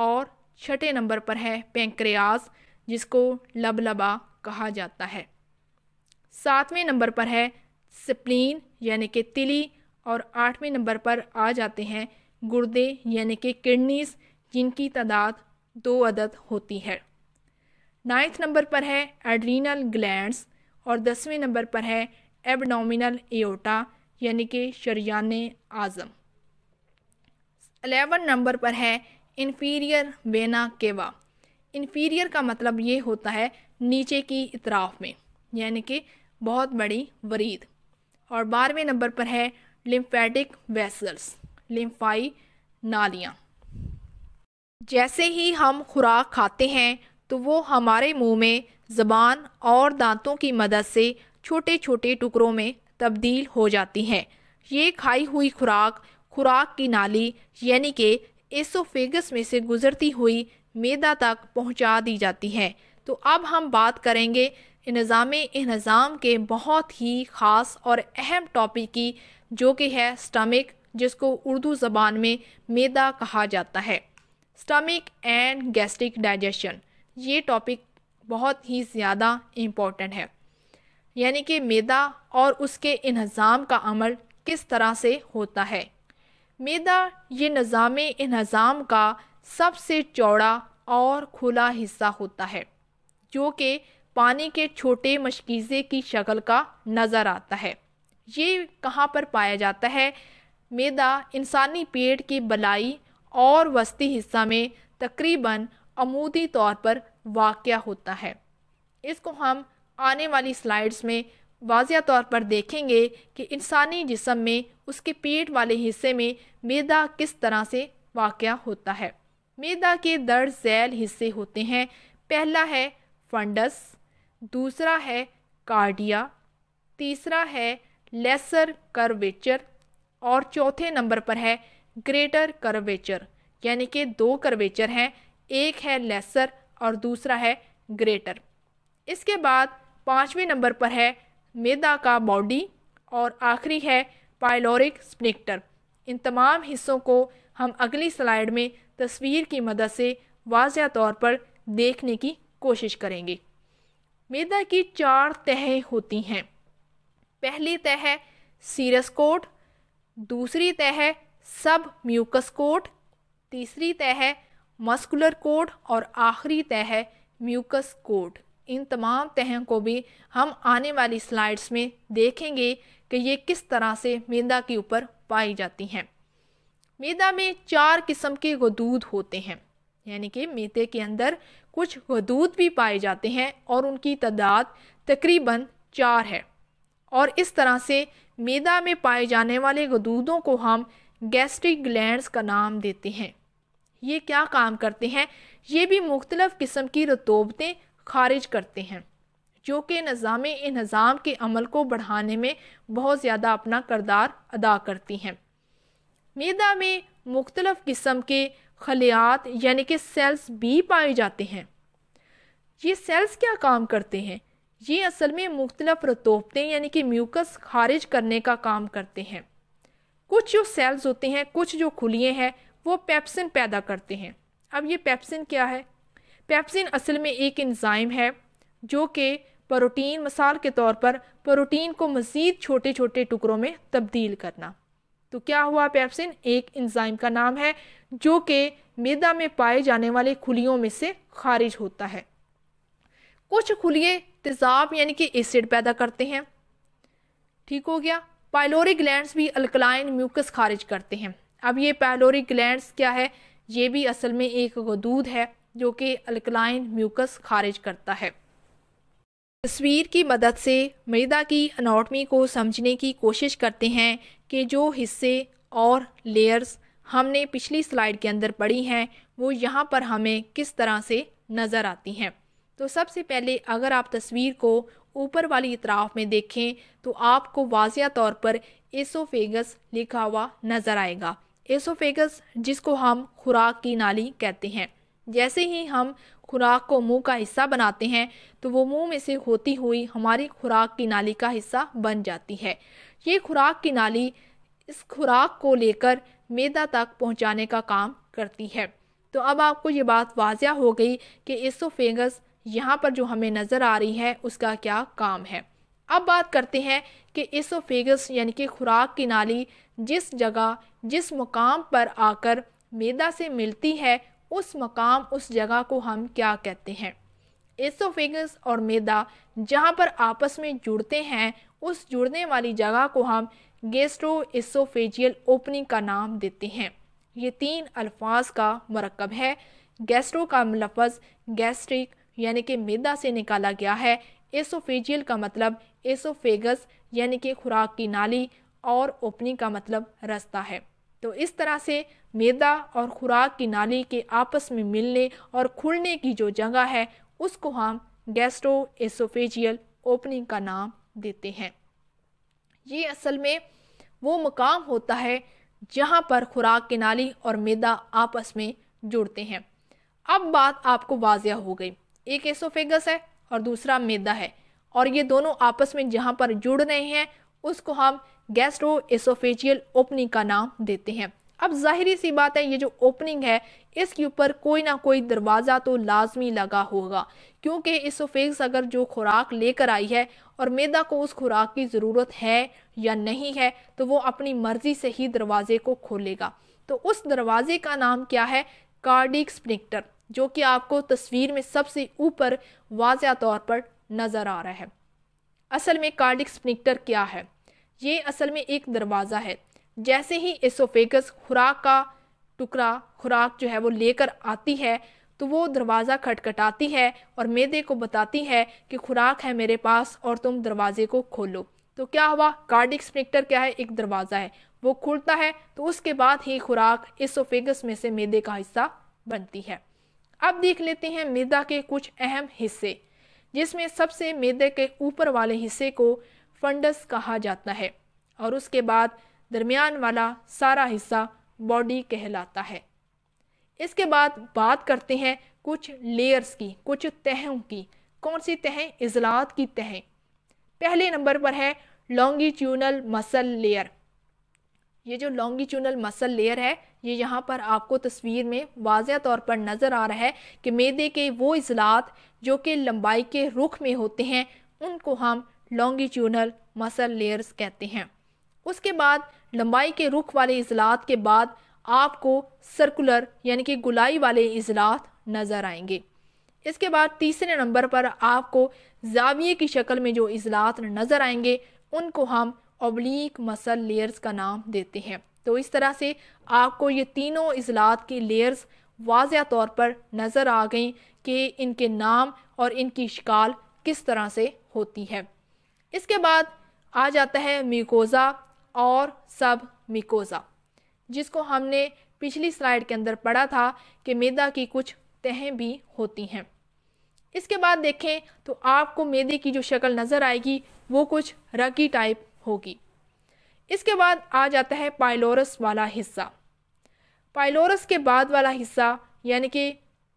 और छठे नंबर पर है पेंक्रियाज जिसको लबलबा कहा जाता है सातवें नंबर पर है स्प्लीन यानी कि तिली और आठवें नंबर पर आ जाते हैं गुर्दे यानी कि किडनीस जिनकी तादाद दो अदद होती है नाइन्थ नंबर पर है एड्रीनल ग्लैंड्स और दसवें नंबर पर है एबडोमिनल एओटा यानी कि शरियान आज़म अलेवन नंबर पर है इन्फीरियर वेना केवा इन्फीरियर का मतलब ये होता है नीचे की इतराफ़ में यानी कि बहुत बड़ी वरीद और बारहवें नंबर पर है लिम्फेटिक वेसल्स लिम्फाई नालियाँ जैसे ही हम खुराक खाते हैं तो वो हमारे मुंह में ज़बान और दांतों की मदद से छोटे छोटे टुकड़ों में तब्दील हो जाती हैं ये खाई हुई खुराक खुराक की नाली यानी कि एसोफेगस में से गुजरती हुई मैदा तक पहुंचा दी जाती है तो अब हम बात करेंगे निज़ाम इहज़ाम के बहुत ही ख़ास और अहम टॉपिक की जो कि है स्टमिक जिसको उर्दू ज़बान में मैदा कहा जाता है स्टमिक एंड गैस्ट्रिक डाइजेशन ये टॉपिक बहुत ही ज़्यादा इम्पॉर्टेंट है यानी कि मैदा और उसके इन्हज़ाम का अमल किस तरह से होता है मैदा ये निज़ाम इन्हज़ाम का सबसे चौड़ा और खुला हिस्सा होता है जो कि पानी के छोटे मशकीज़े की शक्ल का नज़र आता है ये कहाँ पर पाया जाता है मैदा इंसानी पेट की बलाई और वस्ती हिस्सा में तकरीबन अमूदी तौर पर वाक़ होता है इसको हम आने वाली स्लाइड्स में वाजिया तौर पर देखेंगे कि इंसानी जिसम में उसके पेट वाले हिस्से में मैदा किस तरह से वाक़ होता है मैदा के दर्द जैल हिस्से होते हैं पहला है फंडस दूसरा है कार्डिया तीसरा है लेसर करवेचर और चौथे नंबर पर है ग्रेटर करवेचर यानी कि दो करवेचर हैं एक है लेसर और दूसरा है ग्रेटर इसके बाद पाँचवें नंबर पर है मैदा का बॉडी और आखिरी है पाइलोरिक स्प्निक्टर इन तमाम हिस्सों को हम अगली स्लाइड में तस्वीर की मदद से वाज तौर पर देखने की कोशिश करेंगे मैदा की चार तहें होती हैं पहली तह है सीरस कोट दूसरी तह है सब म्यूकस कोट तीसरी तह है मस्कुलर कोट और आखिरी तह है म्यूकस कोट इन तमाम तहों को भी हम आने वाली स्लाइड्स में देखेंगे कि ये किस तरह से मैदा के ऊपर पाई जाती हैं मैदा में चार किस्म के गदूद होते हैं यानी कि मेदे के अंदर कुछ गदूद भी पाए जाते हैं और उनकी तादाद तकरीबन चार है और इस तरह से मैदा में पाए जाने वाले गदूदों को हम गैस्ट्रिक ग्लैंड्स का नाम देते हैं ये क्या काम करते हैं ये भी मुख्तलफ़ किस्म की रतोबतें खारिज करते हैं जो कि निज़ाम इन्हज़ाम के अमल को बढ़ाने में बहुत ज़्यादा अपना करदार अदा करती हैं मैदा में मुख्तलफ़ किस्म के खलियात यानी कि सेल्स भी पाए जाते हैं ये सेल्स क्या काम करते हैं ये असल में मुख्तलफ़ रतोबते यानी कि म्यूकस खारिज करने का काम करते हैं कुछ जो सेल्स होते हैं कुछ जो खुलिए हैं वो पेप्सिन पैदा करते हैं अब ये पेप्सिन क्या है पेप्सिन असल में एक इंजाइम है जो कि प्रोटीन मसाल के तौर पर प्रोटीन को मज़ीद छोटे छोटे टुकड़ों में तब्दील करना तो क्या हुआ पेप्सिन एक इंजाइम का नाम है जो कि मैदा में पाए जाने वाले खुलियों में से खारिज होता है कुछ खुलिए तेज़ाब यानी कि एसिड पैदा करते हैं ठीक हो गया पायलोरिक ग्लैंड्स भी अल्कलाइन म्यूकस खारिज करते हैं अब ये पायलोरिक ग्लैंड्स क्या है ये भी असल में एक गदूद है जो कि अल्कलाइन म्यूकस खारिज करता है तस्वीर की मदद से मृदा की अनाटमी को समझने की कोशिश करते हैं कि जो हिस्से और लेयर्स हमने पिछली स्लाइड के अंदर पढ़ी हैं वो यहाँ पर हमें किस तरह से नज़र आती हैं तो सबसे पहले अगर आप तस्वीर को ऊपर वाली इतराफ़ में देखें तो आपको वाजिया तौर पर एसोफेगस लिखा हुआ नज़र आएगा एसोफेगस जिसको हम खुराक की नाली कहते हैं जैसे ही हम खुराक को मुंह का हिस्सा बनाते हैं तो वो मुंह में से होती हुई हमारी खुराक की नाली का हिस्सा बन जाती है ये खुराक की नाली इस खुराक को लेकर मैदा तक पहुंचाने का काम करती है तो अब आपको ये बात वाजिया हो गई कि इसोफेगस यहाँ पर जो हमें नज़र आ रही है उसका क्या काम है अब बात करते हैं कि इसोफेगस यानी कि खुराक की नाली जिस जगह जिस मुकाम पर आकर मैदा से मिलती है उस मकाम उस जगह को हम क्या कहते हैं एसोफेगस और मैदा जहाँ पर आपस में जुड़ते हैं उस जुड़ने वाली जगह को हम गेस्ट्रो एसोफेजियल ओपनिंग का नाम देते हैं ये तीन अल्फाज का मरकब है गैस्ट्रो का लफज गैस्ट्रिक यानी कि मैदा से निकाला गया है एसोफेजियल का मतलब एसोफेगस यानी कि खुराक की नाली और ओपनिंग का मतलब रास्ता है तो इस तरह से मैदा और ख़ुराक की नाली के आपस में मिलने और खुलने की जो जगह है उसको हम गैस्ट्रो एसोफेजियल ओपनिंग का नाम देते हैं ये असल में वो मकाम होता है जहाँ पर खुराक की नाली और मैदा आपस में जुड़ते हैं अब बात आपको वाजिया हो गई एक एसोफेगस है और दूसरा मैदा है और ये दोनों आपस में जहाँ पर जुड़ रहे हैं उसको हम गैस्ट्रो एसोफेजियल ओपनिंग का नाम देते हैं अब जाहिर सी बात है ये जो ओपनिंग है इसके ऊपर कोई ना कोई दरवाज़ा तो लाजमी लगा होगा क्योंकि इसोफेक्स अगर जो खुराक लेकर आई है और मैदा को उस खुराक की ज़रूरत है या नहीं है तो वो अपनी मर्ज़ी से ही दरवाज़े को खोलेगा तो उस दरवाज़े का नाम क्या है कार्डिक स्प्रिक्टर जो कि आपको तस्वीर में सबसे ऊपर वाजह तौर पर नज़र आ रहा है असल में कार्डिक स्प्रिक्टर क्या है ये असल में एक दरवाज़ा है जैसे ही एसोफेगस खुराक का टुकड़ा खुराक जो है वो लेकर आती है तो वो दरवाज़ा खटखटाती है और मेदे को बताती है कि खुराक है मेरे पास और तुम दरवाजे को खोलो तो क्या हुआ कार्डिक स्प्रिक्टर क्या है एक दरवाज़ा है वो खुलता है तो उसके बाद ही खुराक एसोफेगस में से मेदे का हिस्सा बनती है अब देख लेते हैं मेदा के कुछ अहम हिस्से जिसमें सबसे मेदे के ऊपर वाले हिस्से को फंडस कहा जाता है और उसके बाद दरमियान वाला सारा हिस्सा बॉडी कहलाता है इसके बाद बात करते हैं कुछ लेयर्स की कुछ तहों की कौन सी तहें इजलात की तहें पहले नंबर पर है लॉन्गिट्यूनल मसल लेयर ये जो लॉन्गिट्यूनल मसल लेयर है ये यहाँ पर आपको तस्वीर में वाजह तौर पर नज़र आ रहा है कि मैदे के वो इजलात जो कि लंबाई के रुख में होते हैं उनको हम लॉन्गिट्यूनल मसल लेयर्स कहते हैं उसके बाद लंबाई के रुख वाले इजलात के बाद आपको सर्कुलर यानी कि गुलाई वाले इजलात नज़र आएंगे इसके बाद तीसरे नंबर पर आपको जाविये की शक्ल में जो इजलात नज़र आएंगे उनको हम ओब्लिक मसल लेयर्स का नाम देते हैं तो इस तरह से आपको ये तीनों इजलात की लेयर्स वाज तौर पर नज़र आ गई कि इनके नाम और इनकी शिकाल किस तरह से होती है इसके बाद आ जाता है मिकोज़ा और सब मिकोज़ा जिसको हमने पिछली स्लाइड के अंदर पढ़ा था कि मैदा की कुछ तहें भी होती हैं इसके बाद देखें तो आपको मैदे की जो शक्ल नज़र आएगी वो कुछ रकी टाइप होगी इसके बाद आ जाता है पाइलोरस वाला हिस्सा पाइलोरस के बाद वाला हिस्सा यानी कि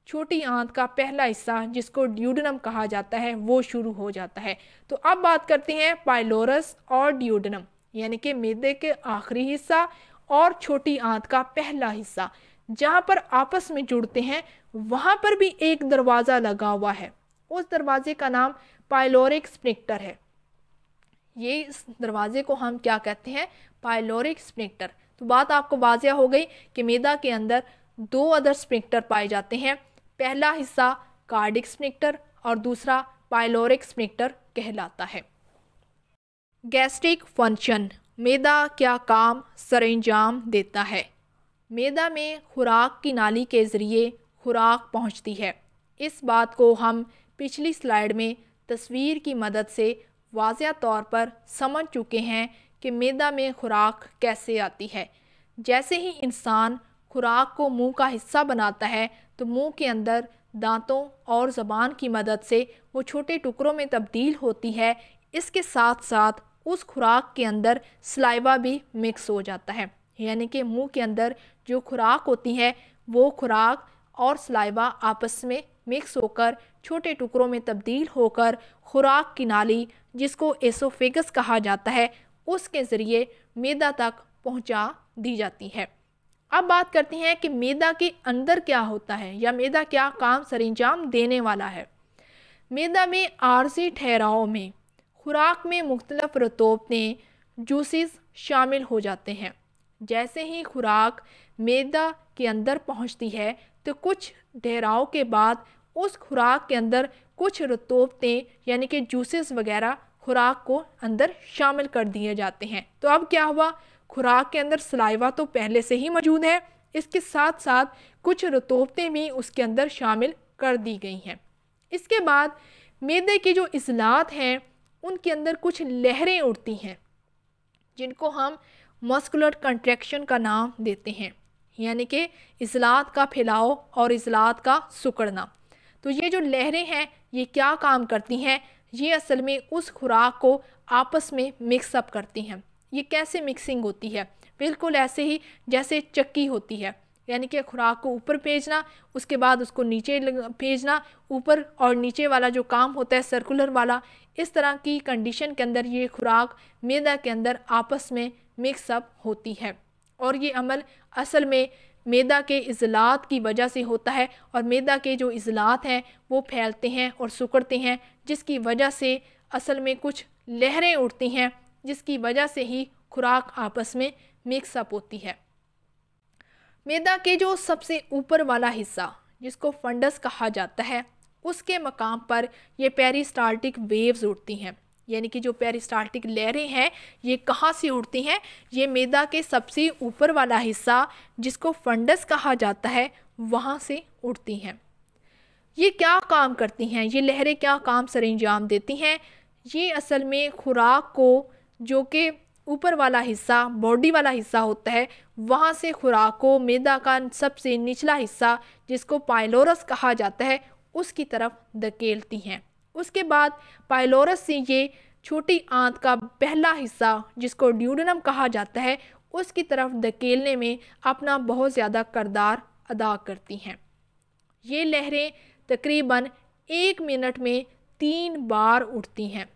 छोटी आंत का पहला हिस्सा जिसको ड्यूडनम कहा जाता है वो शुरू हो जाता है तो अब बात करते हैं पाइलोरस और ड्यूडनम यानी कि मेदे के आखिरी हिस्सा और छोटी आंत का पहला हिस्सा जहाँ पर आपस में जुड़ते हैं वहाँ पर भी एक दरवाज़ा लगा हुआ है उस दरवाजे का नाम पाइलोरिक स्प्रिक्टर है ये इस दरवाजे को हम क्या कहते हैं पाइलोरिक स्प्रिक्टर तो बात आपको वाजिया हो गई कि मेदा के अंदर दो अदर स्प्रिक्टर पाए जाते हैं पहला हिस्सा कार्डिक स्प्रिक्टर और दूसरा पाइलोरिक स्प्रिक्टर कहलाता है गैस्ट्रिक फंक्शन मैदा क्या काम सरंजाम देता है मैदा में खुराक की नाली के ज़रिए खुराक पहुंचती है इस बात को हम पिछली स्लाइड में तस्वीर की मदद से वाज तौर पर समझ चुके हैं कि मैदा में खुराक कैसे आती है जैसे ही इंसान खुराक को मुंह का हिस्सा बनाता है तो मुंह के अंदर दांतों और ज़बान की मदद से वो छोटे टुकड़ों में तब्दील होती है इसके साथ साथ उस खुराक के अंदर सलाइवा भी मिक्स हो जाता है यानी कि मुंह के अंदर जो खुराक होती है वो खुराक और सलाइवा आपस में मिक्स होकर छोटे टुकड़ों में तब्दील होकर खुराक की नाली जिसको एसोफेगस कहा जाता है उसके ज़रिए मैदा तक पहुंचा दी जाती है अब बात करते हैं कि मैदा के अंदर क्या होता है या मैदा क्या काम सरंजाम देने वाला है मैदा में आरसी ठहराव में खुराक में मुख्तलफ़ रतोबतें जूसेस शामिल हो जाते हैं जैसे ही खुराक मैदा के अंदर पहुंचती है तो कुछ ठहराव के बाद उस खुराक के अंदर कुछ रतोबतें यानी कि जूसेस वगैरह खुराक को अंदर शामिल कर दिए जाते हैं तो अब क्या हुआ खुराक के अंदर सलाइवा तो पहले से ही मौजूद है इसके साथ साथ कुछ रतोबतें भी उसके अंदर शामिल कर दी गई हैं इसके बाद मैदे की जो अजलात हैं उनके अंदर कुछ लहरें उठती हैं जिनको हम मस्कुलर कंट्रैक्शन का नाम देते हैं यानी कि अजलात का फैलाव और अजलात का सुकड़ना तो ये जो लहरें हैं ये क्या काम करती हैं ये असल में उस खुराक को आपस में मिक्सअप करती हैं ये कैसे मिक्सिंग होती है बिल्कुल ऐसे ही जैसे चक्की होती है यानी कि खुराक को ऊपर भेजना उसके बाद उसको नीचे भेजना ऊपर और नीचे वाला जो काम होता है सर्कुलर वाला इस तरह की कंडीशन के अंदर ये खुराक मैदा के अंदर आपस में मिक्सअप होती है और ये अमल असल में मैदा के अजलात की वजह से होता है और मैदा के जो अजलात हैं वो फैलते हैं और सुकड़ते हैं जिसकी वजह से असल में कुछ लहरें उठती हैं जिसकी वजह से ही खुराक आपस में मिक्सअप होती है मैदा के जो सबसे ऊपर वाला हिस्सा जिसको फंडस कहा जाता है उसके मकाम पर ये पेरिस्टाल्टिक वेव्स उठती हैं यानी कि जो पेरिस्टाल्टिक लहरें हैं ये कहाँ से उठती हैं ये मैदा के सबसे ऊपर वाला हिस्सा जिसको फंडस कहा जाता है वहाँ से उठती हैं ये क्या काम करती हैं ये लहरें क्या काम सर अंजाम देती हैं ये असल में खुराक को जो कि ऊपर वाला हिस्सा बॉडी वाला हिस्सा होता है वहाँ से खुराक को मैदा का सबसे निचला हिस्सा जिसको पाइलोरस कहा जाता है उसकी तरफ धकेलती हैं उसके बाद पाइलोरस से ये छोटी आंत का पहला हिस्सा जिसको ड्यूडनम कहा जाता है उसकी तरफ धकेलने में अपना बहुत ज़्यादा करदार अदा करती हैं ये लहरें तकरीबन एक मिनट में तीन बार उठती हैं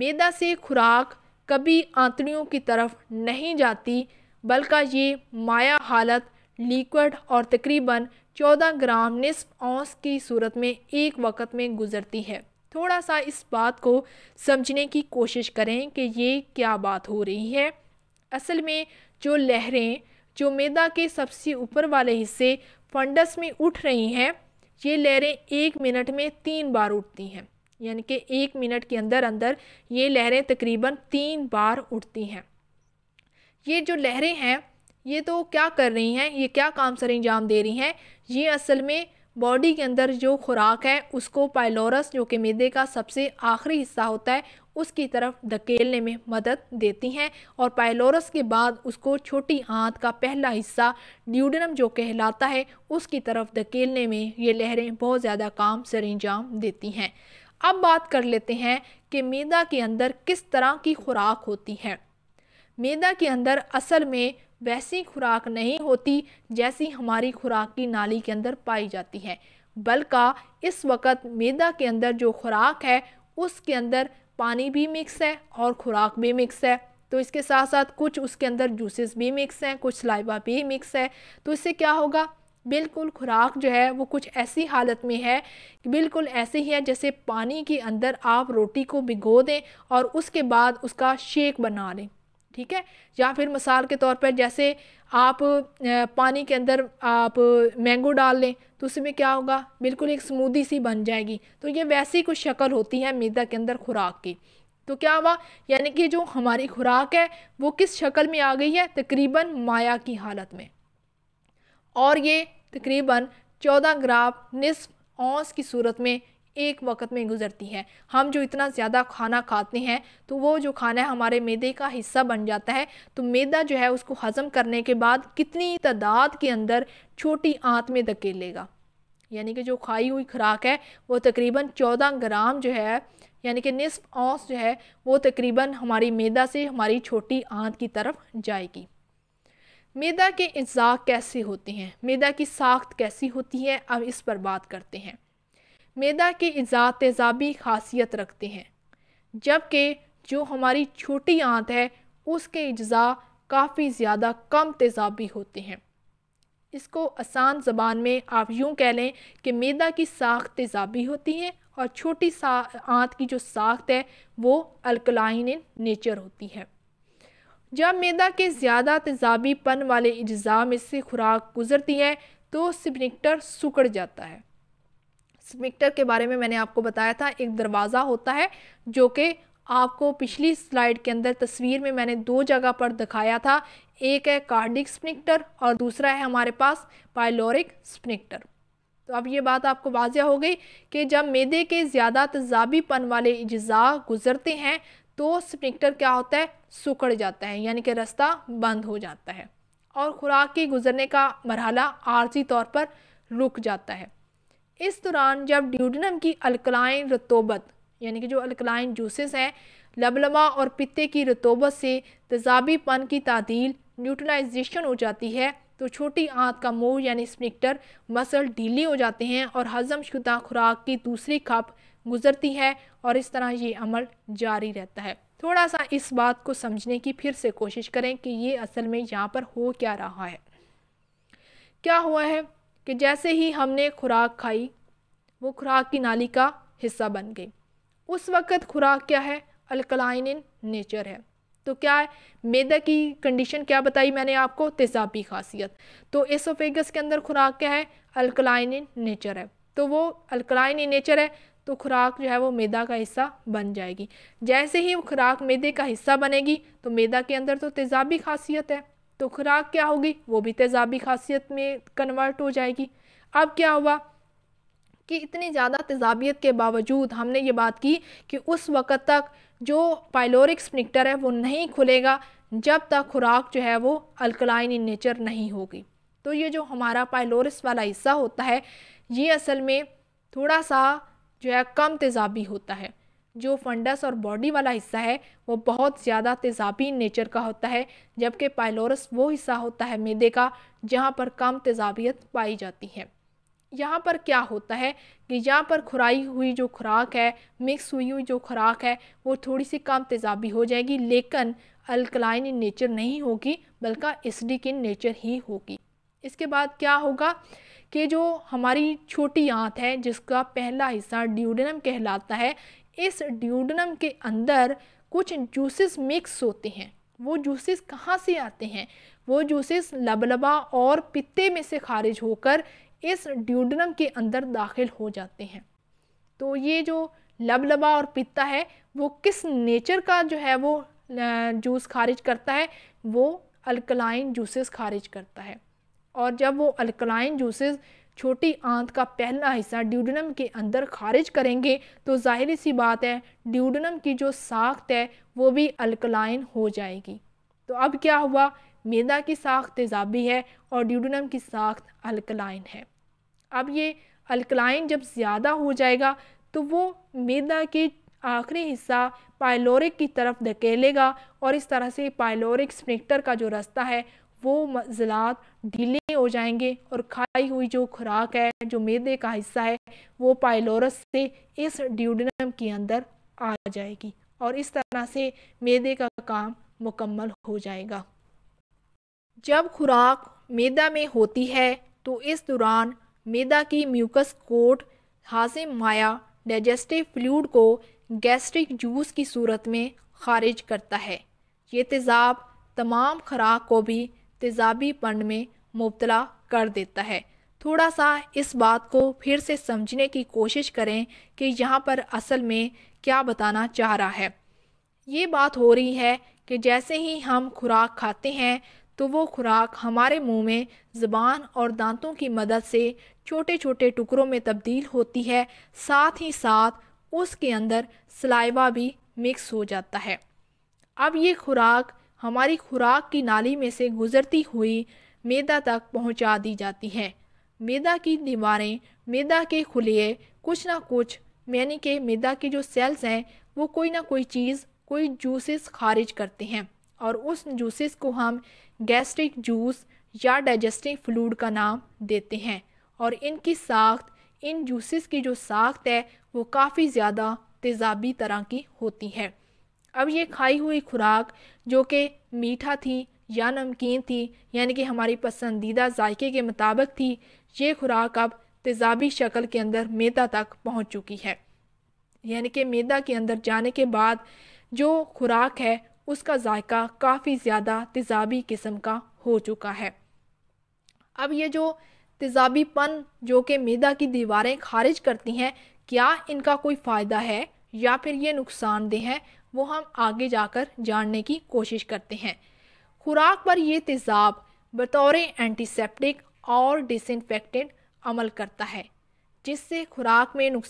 मैदा से खुराक कभी आंतड़ियों की तरफ नहीं जाती बल्कि ये माया हालत लिक्विड और तकरीबन 14 ग्राम निसप औंस की सूरत में एक वक्त में गुजरती है थोड़ा सा इस बात को समझने की कोशिश करें कि ये क्या बात हो रही है असल में जो लहरें जो मैदा के सबसे ऊपर वाले हिस्से फंडस में उठ रही हैं ये लहरें एक मिनट में तीन बार उठती हैं यानी कि एक मिनट के अंदर अंदर ये लहरें तकरीबन तीन बार उठती हैं ये जो लहरें हैं ये तो क्या कर रही हैं ये क्या काम सर अंजाम दे रही हैं ये असल में बॉडी के अंदर जो खुराक है उसको पाइलोरस जो कि मेदे का सबसे आखिरी हिस्सा होता है उसकी तरफ धकेलने में मदद देती हैं और पाइलोरस के बाद उसको छोटी आंत का पहला हिस्सा ड्यूडनम जो कहलाता है उसकी तरफ धकेलने में ये लहरें बहुत ज़्यादा काम सर अंजाम देती हैं अब बात कर लेते हैं कि मैदा के अंदर किस तरह की खुराक होती है मैदा के अंदर असल में वैसी खुराक नहीं होती जैसी हमारी खुराक की नाली के अंदर पाई जाती है बल्कि इस वक्त मैदा के अंदर जो खुराक है उसके अंदर पानी भी मिक्स है और खुराक भी मिक्स है तो इसके साथ साथ कुछ उसके अंदर जूसेस भी मिक्स हैं कुछ लाइबा भी मिक्स है तो इससे क्या होगा बिल्कुल खुराक जो है वो कुछ ऐसी हालत में है कि बिल्कुल ऐसे ही है जैसे पानी के अंदर आप रोटी को भिगो दें और उसके बाद उसका शेक बना लें ठीक है या फिर मिसाल के तौर पर जैसे आप पानी के अंदर आप मैंगो डाल लें तो उसमें क्या होगा बिल्कुल एक स्मूदी सी बन जाएगी तो ये वैसी कुछ शक्ल होती है मैदा के अंदर खुराक की तो क्या हुआ यानी कि जो हमारी खुराक है वो किस शक्ल में आ गई है तकरीबन माया की हालत में और ये तकरीबन चौदह ग्राम निसफ औंस की सूरत में एक वक्त में गुजरती है हम जो इतना ज़्यादा खाना खाते हैं तो वो जो खाना है हमारे मैदे का हिस्सा बन जाता है तो मैदा जो है उसको हज़म करने के बाद कितनी तादाद के अंदर छोटी आंत में धकेलेगा यानी कि जो खाई हुई खुराक है वो तकरीबन चौदह ग्राम जो है यानी कि निसफ औंस जो है वो तकरीबन हमारी मैदा से हमारी छोटी आंत की तरफ जाएगी मैदा के अज़ा कैसे होते हैं मैदा की साख्त कैसी होती है अब इस पर बात करते हैं मैदा के अज़ा तेज़ाबी खासियत रखते हैं जबकि जो हमारी छोटी आंत है उसके अज्जा काफ़ी ज़्यादा कम तेज़ाबी होते हैं इसको आसान ज़बान में आप यूँ कह लें कि मैदा की साख तेज़ाबी होती है और छोटी सा आंत की जो साख्त है वो अल्कलाइन नेचर होती है जब मैदा के ज़्यादा तेजाबी पन वाले अज्जा में से खुराक गुजरती है तो स्पिनिक्टर सुकड़ जाता है स्पिनिक्टर के बारे में मैंने आपको बताया था एक दरवाज़ा होता है जो कि आपको पिछली स्लाइड के अंदर तस्वीर में मैंने दो जगह पर दिखाया था एक है कार्डिक स्पिनिक्टर और दूसरा है हमारे पास पायलोरिक स्पिनिक्टर तो अब ये बात आपको वाजह हो गई कि जब मैदे के ज़्यादा तजाबी पन वाले अज्जा गुजरते हैं तो स्पिनिक्टर क्या होता है सुकड़ जाता है यानी कि रास्ता बंद हो जाता है और ख़ुराक के गुजरने का मरहला आर्जी तौर पर रुक जाता है इस दौरान जब ड्यूडनम की अलकलाइन रतोबत यानी कि जो अलकलाइन जूसेस हैं लबलमा और पित्ते की रतोबत से तजाबीपन की तादील न्यूट्रलाइजेशन हो जाती है तो छोटी आंत का मोह यानी स्निक्टर मसल ढीली हो जाते हैं और हजम शुदा खुराक की दूसरी खप गुजरती है और इस तरह ये अमल जारी रहता है थोड़ा सा इस बात को समझने की फिर से कोशिश करें कि ये असल में यहाँ पर हो क्या रहा है क्या हुआ है कि जैसे ही हमने खुराक खाई वो खुराक की नाली का हिस्सा बन गई उस वक्त खुराक क्या है अल्कलाइन इन नेचर है तो क्या है मैदा की कंडीशन क्या बताई मैंने आपको तेज़ाबी खासियत तो एसोफेगस के अंदर खुराक क्या है अल्कलाइन इन नेचर है तो वो अल्कलाइन इन नेचर है तो खुराक जो है वो मैदा का हिस्सा बन जाएगी जैसे ही वो खुराक मैदे का हिस्सा बनेगी तो मैदा के अंदर तो तेज़ाबी खासियत है तो खुराक क्या होगी वो भी तेज़ाबी खासियत में कन्वर्ट हो जाएगी अब क्या हुआ कि इतनी ज़्यादा तेज़ाबियत के बावजूद हमने ये बात की कि उस वक़्त तक जो पाइलोरिक स्निक्टर है वो नहीं खुलेगा जब तक खुराक जो है वो अल्कलाइन इन नेचर नहीं होगी तो ये जो हमारा पाइलोरिस वाला हिस्सा होता है ये असल में थोड़ा सा जो है कम तेज़ाबी होता है जो फंडस और बॉडी वाला हिस्सा है वो बहुत ज़्यादा तेज़ाबी नेचर का होता है जबकि पाइलोरस वो हिस्सा होता है मेदे का जहाँ पर कम तेज़ाबियत पाई जाती है यहाँ पर क्या होता है कि यहाँ पर खुराई हुई जो खुराक है मिक्स हुई हुई जो खुराक है वो थोड़ी सी कम तेज़ाबी हो जाएगी लेकिन अल्कलाइन इन नेचर नहीं होगी बल्कि एसिडिक इन नेचर ही होगी इसके बाद क्या होगा कि जो हमारी छोटी आँत है जिसका पहला हिस्सा ड्यूडनम कहलाता है इस ड्यूडनम के अंदर कुछ जूसेस मिक्स होते हैं वो जूसेस कहाँ से आते हैं वो जूसेस लबलबा और पित्ते में से खारिज होकर इस ड्यूडनम के अंदर दाखिल हो जाते हैं तो ये जो लबलबा और पित्ता है वो किस नेचर का जो है वो जूस खारिज करता है वो अल्कलाइन जूसेस खारिज करता है और जब वो अल्कलाइन जूसेस छोटी आंत का पहला हिस्सा ड्यूडनम के अंदर खारिज करेंगे तो जाहिर सी बात है ड्यूडनम की जो साख्त है वो भी अल्कलाइन हो जाएगी तो अब क्या हुआ मैदा की साख्त तेजाबी है और ड्यूडनम की साख्त अल्कलाइन है अब ये अल्कलाइन जब ज़्यादा हो जाएगा तो वो मैदा के आखिरी हिस्सा पायलोरिक की तरफ धकेलेगा और इस तरह से पायलोरिक स्प्रिक्टर का जो रास्ता है वो ज़लात ढीले हो जाएंगे और खाई हुई जो खुराक है जो मेदे का हिस्सा है वो पाइलोरस से इस ड्यूडनम के अंदर आ जाएगी और इस तरह से मेदे का काम मुकम्मल हो जाएगा जब खुराक मैदा में होती है तो इस दौरान मैदा की म्यूकस कोट हाजिम माया डाइजेस्टिव फ्लूड को गैस्ट्रिक जूस की सूरत में खारिज करता है ये तेज़ाब तमाम खुराक को भी तेजाबीपन में मुबतला कर देता है थोड़ा सा इस बात को फिर से समझने की कोशिश करें कि यहाँ पर असल में क्या बताना चाह रहा है ये बात हो रही है कि जैसे ही हम खुराक खाते हैं तो वो खुराक हमारे मुंह में ज़बान और दांतों की मदद से छोटे छोटे टुकड़ों में तब्दील होती है साथ ही साथ उसके अंदर सलाइवा भी मिक्स हो जाता है अब ये खुराक हमारी खुराक की नाली में से गुजरती हुई मैदा तक पहुंचा दी जाती है मैदा की दीवारें मैदा के खुलिए कुछ ना कुछ यानी कि मैदा के जो सेल्स हैं वो कोई ना कोई चीज़ कोई जूसेस खारिज करते हैं और उस जूसेस को हम गैस्ट्रिक जूस या डाइजेस्टिव फ्लूड का नाम देते हैं और इनकी साख्त इन जूसेस की जो साख्त है वो काफ़ी ज़्यादा तेज़ाबी तरह की होती है अब ये खाई हुई खुराक जो कि मीठा थी या नमकीन थी यानी कि हमारी पसंदीदा जायके के मुताबिक थी ये खुराक अब तेजाबी शक्ल के अंदर मैदा तक पहुंच चुकी है यानी कि मैदा के अंदर जाने के बाद जो खुराक है उसका जायका काफ़ी ज़्यादा तेजाबी किस्म का हो चुका है अब ये जो तेजाबीपन जो कि मैदा की दीवारें खारिज करती हैं क्या इनका कोई फ़ायदा है या फिर ये नुकसानदेह है वो हम आगे जाकर जानने की कोशिश करते हैं खुराक पर यह तेज़ाब बतौर एंटीसेप्टिक और डिसइनफेक्टेंट अमल करता है जिससे खुराक में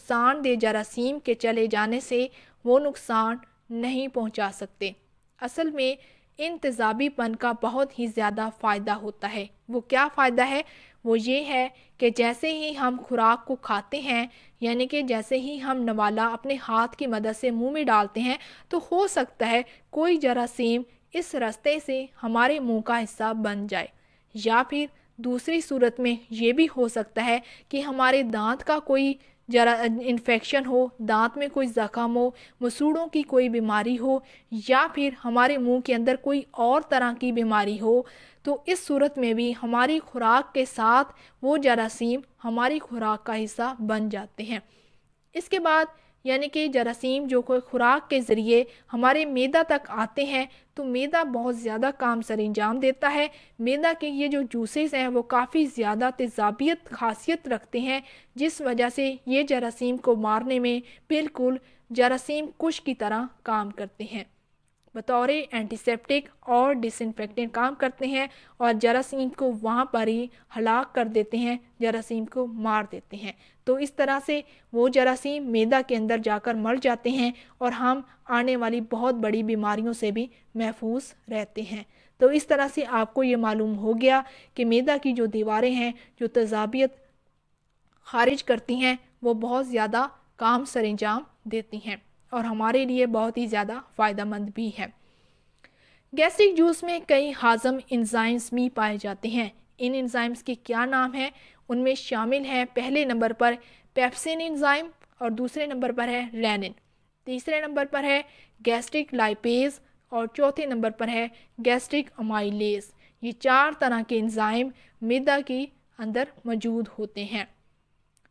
दे जरासीम के चले जाने से वो नुकसान नहीं पहुंचा सकते असल में इन तेजाबीपन का बहुत ही ज़्यादा फ़ायदा होता है वो क्या फ़ायदा है वो ये है कि जैसे ही हम खुराक को खाते हैं यानी कि जैसे ही हम नवाला अपने हाथ की मदद से मुंह में डालते हैं तो हो सकता है कोई जरासीम इस रास्ते से हमारे मुंह का हिस्सा बन जाए या फिर दूसरी सूरत में ये भी हो सकता है कि हमारे दांत का कोई जरा इन्फेक्शन हो दांत में कोई ज़ख़म हो मसूड़ों की कोई बीमारी हो या फिर हमारे मुंह के अंदर कोई और तरह की बीमारी हो तो इस सूरत में भी हमारी खुराक के साथ वो जरासीम हमारी खुराक का हिस्सा बन जाते हैं इसके बाद यानी कि जरासीम जो कोई खुराक के ज़रिए हमारे मैदा तक आते हैं तो मैदा बहुत ज़्यादा काम सर अंजाम देता है मैदा के ये जो जूसेस हैं वो काफ़ी ज़्यादा तेजाबियत खासियत रखते हैं जिस वजह से ये जरासीम को मारने में बिल्कुल जरासीम कुश की तरह काम करते हैं बतौर एंटीसेप्टिक और डिसइनफेक्टेंट काम करते हैं और जरासीम को वहाँ पर ही हलाक कर देते हैं जरासीम को मार देते हैं तो इस तरह से वो जरासीम मैदा के अंदर जाकर मर जाते हैं और हम आने वाली बहुत बड़ी बीमारियों से भी महफूज रहते हैं तो इस तरह से आपको ये मालूम हो गया कि मैदा की जो दीवारें हैं जो तजाबियत खारिज करती हैं वो बहुत ज़्यादा काम सरंजाम देती हैं और हमारे लिए बहुत ही ज़्यादा फ़ायदेमंद भी है गैस्ट्रिक जूस में कई हाजम इंजाइम्स भी पाए जाते हैं इन इंजाइम्स के क्या नाम हैं उनमें शामिल हैं पहले नंबर पर पेप्सिन इंजाइम और दूसरे नंबर पर है रैनिन तीसरे नंबर पर है गैस्ट्रिक लाइपेज और चौथे नंबर पर है गैस्ट्रिक अमाइलेज ये चार तरह के इंजाइम मैदा के अंदर मौजूद होते हैं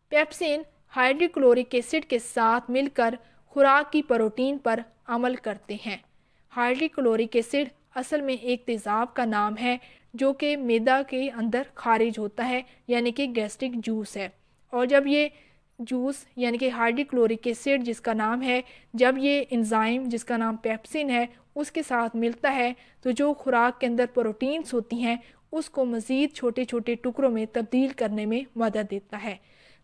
पेप्सिन हाइड्रोक्लोरिक एसिड के साथ मिलकर खुराक की प्रोटीन पर अमल करते हैं हाइड्रिक्लोरिक एसिड असल में एक तेज़ाब का नाम है जो कि मैदा के अंदर खारिज होता है यानी कि गैस्ट्रिक जूस है और जब ये जूस यानी कि हाइड्रिक्लोरिक एसिड जिसका नाम है जब ये इंजाइम जिसका नाम पेप्सिन है उसके साथ मिलता है तो जो खुराक के अंदर प्रोटीन्स होती हैं उसको मज़ीद छोटे छोटे टुकड़ों में तब्दील करने में मदद देता है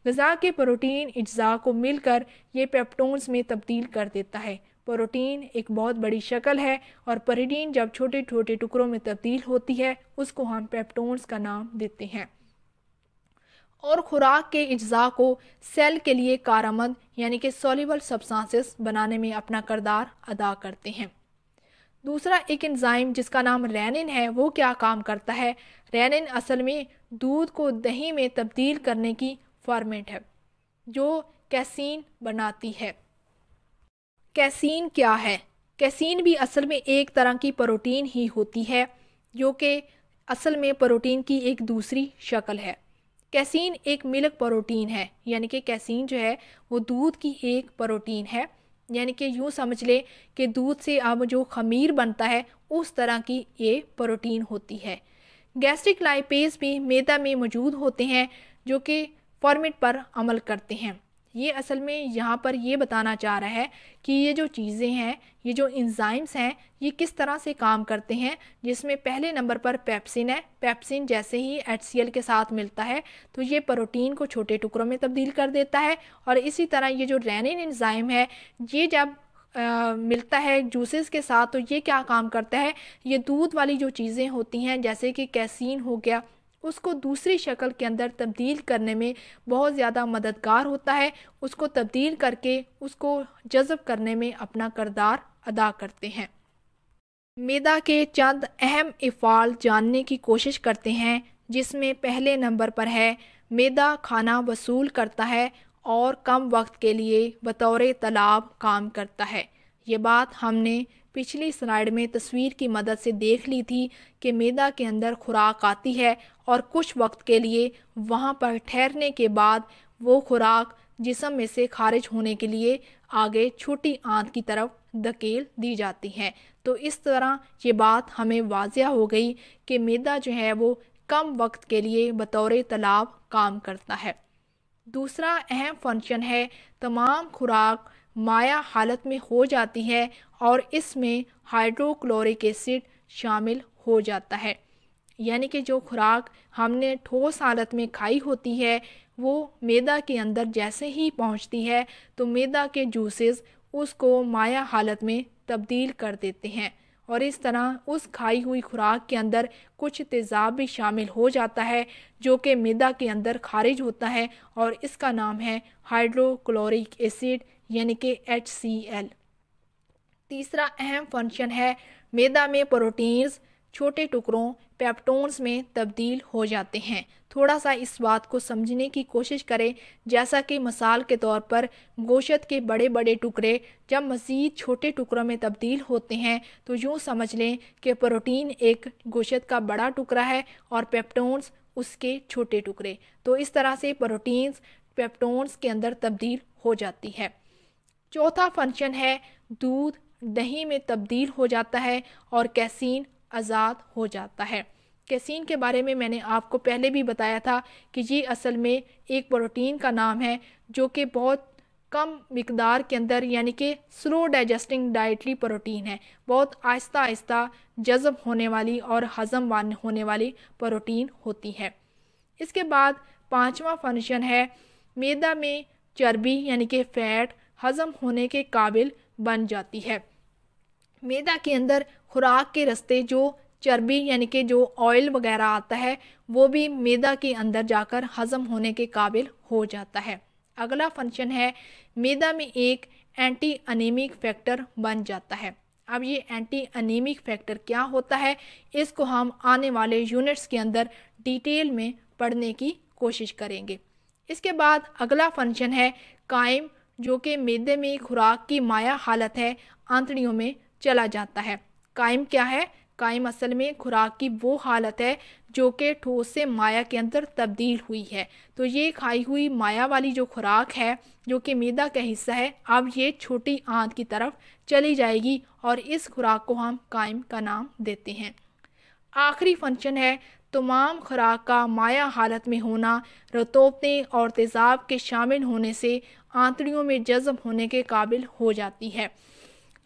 गज़ा के प्रोटीन अज्जा को मिलकर ये पेप्टोन्स में तब्दील कर देता है प्रोटीन एक बहुत बड़ी शक्ल है और प्रोटीन जब छोटे छोटे टुकड़ों में तब्दील होती है उसको हम पेप्टोन्स का नाम देते हैं और ख़ुराक के अज्जा को सेल के लिए कारामद यानी कि सॉलिबल सब्सटेंसेस बनाने में अपना करदार अदा करते हैं दूसरा एक एंजाइम जिसका नाम रैनिन है वो क्या काम करता है रैनिन असल में दूध को दही में तब्दील करने की फॉर्मेट है जो कैसीन बनाती है कैसीन क्या है कैसीन भी असल में एक तरह की प्रोटीन ही होती है जो कि असल में प्रोटीन की एक दूसरी शक्ल है कैसीन एक मिल्क प्रोटीन है यानी कि कैसीन जो है वो दूध की एक प्रोटीन है यानी कि यूँ समझ लें कि दूध से अब जो खमीर बनता है उस तरह की ये प्रोटीन होती है गैस्ट्रिक लाइपेज भी मैदा में मौजूद होते हैं जो कि फॉर्मेट पर अमल करते हैं ये असल में यहाँ पर ये बताना चाह रहा है कि ये जो चीज़ें हैं ये जो इंजाइम्स हैं ये किस तरह से काम करते हैं जिसमें पहले नंबर पर पेप्सिन है पेप्सिन जैसे ही एच के साथ मिलता है तो ये प्रोटीन को छोटे टुकड़ों में तब्दील कर देता है और इसी तरह ये जो रैनिन इंजाइम है ये जब आ, मिलता है जूसेस के साथ तो ये क्या काम करता है ये दूध वाली जो चीज़ें होती हैं जैसे कि कैसिन हो गया उसको दूसरी शक्ल के अंदर तब्दील करने में बहुत ज़्यादा मददगार होता है उसको तब्दील करके उसको जज़ब करने में अपना करदार अदा करते हैं मैदा के चंद अहम इफ़ाल जानने की कोशिश करते हैं जिसमें पहले नंबर पर है मैदा खाना वसूल करता है और कम वक्त के लिए बतौर तालाब काम करता है ये बात हमने पिछली स्लाइड में तस्वीर की मदद से देख ली थी कि मैदा के अंदर खुराक आती है और कुछ वक्त के लिए वहाँ पर ठहरने के बाद वो खुराक जिसम में से खारिज होने के लिए आगे छोटी आंत की तरफ धकेल दी जाती है तो इस तरह ये बात हमें वाजिया हो गई कि मैदा जो है वो कम वक्त के लिए बतौर तालाब काम करता है दूसरा अहम फंक्शन है तमाम खुराक माया हालत में हो जाती है और इसमें हाइड्रोक्लोरिक एसिड शामिल हो जाता है यानी कि जो खुराक हमने ठोस हालत में खाई होती है वो मैदा के अंदर जैसे ही पहुंचती है तो मैदा के जूसेस उसको माया हालत में तब्दील कर देते हैं और इस तरह उस खाई हुई खुराक के अंदर कुछ तेज़ाब भी शामिल हो जाता है जो कि मैदा के अंदर खारिज होता है और इसका नाम है हाइड्रोक्लोरिक एसिड यानी कि एच सी एल तीसरा अहम फंक्शन है मैदा में प्रोटीन्स छोटे टुकड़ों पेप्टोन्स में तब्दील हो जाते हैं थोड़ा सा इस बात को समझने की कोशिश करें जैसा कि मिसाल के तौर पर गोशत के बड़े बड़े टुकड़े जब मज़ीद छोटे टुकड़ों में तब्दील होते हैं तो यूँ समझ लें कि प्रोटीन एक गोशत का बड़ा टुकड़ा है और पेप्टोन्स उसके छोटे टुकड़े तो इस तरह से प्रोटीन्स पेप्टोन्स के अंदर तब्दील हो जाती है चौथा फंक्शन है दूध दही में तब्दील हो जाता है और कैसीन आज़ाद हो जाता है कैसीन के बारे में मैंने आपको पहले भी बताया था कि ये असल में एक प्रोटीन का नाम है जो कि बहुत कम मकदार के अंदर यानी कि स्लो डाइजेस्टिंग डाइटली प्रोटीन है बहुत आहिस्ता आहिस्ता जज़ब होने वाली और हज़म होने वाली प्रोटीन होती है इसके बाद पाँचवा फंक्शन है मैदा में चर्बी यानी कि फ़ैट हज़म होने के काबिल बन जाती है मैदा के अंदर खुराक के रस्ते जो चर्बी यानी कि जो ऑयल वगैरह आता है वो भी मैदा के अंदर जाकर हज़म होने के काबिल हो जाता है अगला फंक्शन है मैदा में एक एंटी अनिमिक फैक्टर बन जाता है अब ये एंटी अनिमिक फैक्टर क्या होता है इसको हम आने वाले यूनिट्स के अंदर डिटेल में पढ़ने की कोशिश करेंगे इसके बाद अगला फंक्शन है कायम जो कि मैदे में खुराक की माया हालत है आंतड़ियों में चला जाता है कायम क्या है कायम असल में खुराक की वो हालत है जो कि ठोस से माया के अंदर तब्दील हुई है तो ये खाई हुई माया वाली जो खुराक है जो कि मैदा का हिस्सा है अब ये छोटी आंत की तरफ चली जाएगी और इस खुराक को हम कायम का नाम देते हैं आखिरी फंक्शन है तमाम खुराक का माया हालत में होना रतोबते और तेज़ाब के शामिल होने से आंतड़ियों में जज्ब होने के काबिल हो जाती है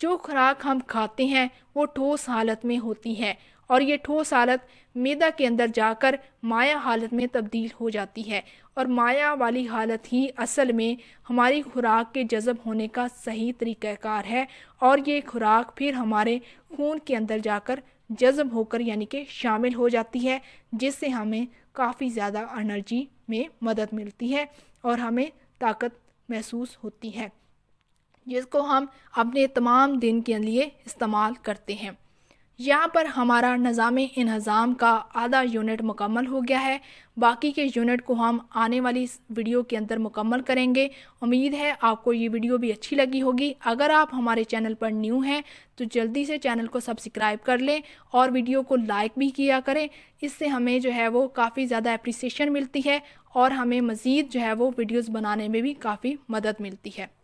जो खुराक हम खाते हैं वो ठोस हालत में होती है और ये ठोस हालत मैदा के अंदर जाकर माया हालत में तब्दील हो जाती है और माया वाली हालत ही असल में हमारी खुराक के जज्ब होने का सही तरीक़ाकार है और ये खुराक फिर हमारे खून के अंदर जाकर जज्ब होकर यानी कि शामिल हो जाती है जिससे हमें काफ़ी ज़्यादा एनर्जी में मदद मिलती है और हमें ताकत महसूस होती हैं जिसको हम अपने तमाम दिन के लिए इस्तेमाल करते हैं यहाँ पर हमारा निज़ाम इन्हज़ाम का आधा यूनिट मुकम्मल हो गया है बाकी के यूनिट को हम आने वाली वीडियो के अंदर मुकम्मल करेंगे उम्मीद है आपको ये वीडियो भी अच्छी लगी होगी अगर आप हमारे चैनल पर न्यू हैं तो जल्दी से चैनल को सब्सक्राइब कर लें और वीडियो को लाइक भी किया करें इससे हमें जो है वो काफ़ी ज़्यादा अप्रिसिएशन मिलती है और हमें मज़ीद जो है वो वीडियोज़ बनाने में भी काफ़ी मदद मिलती है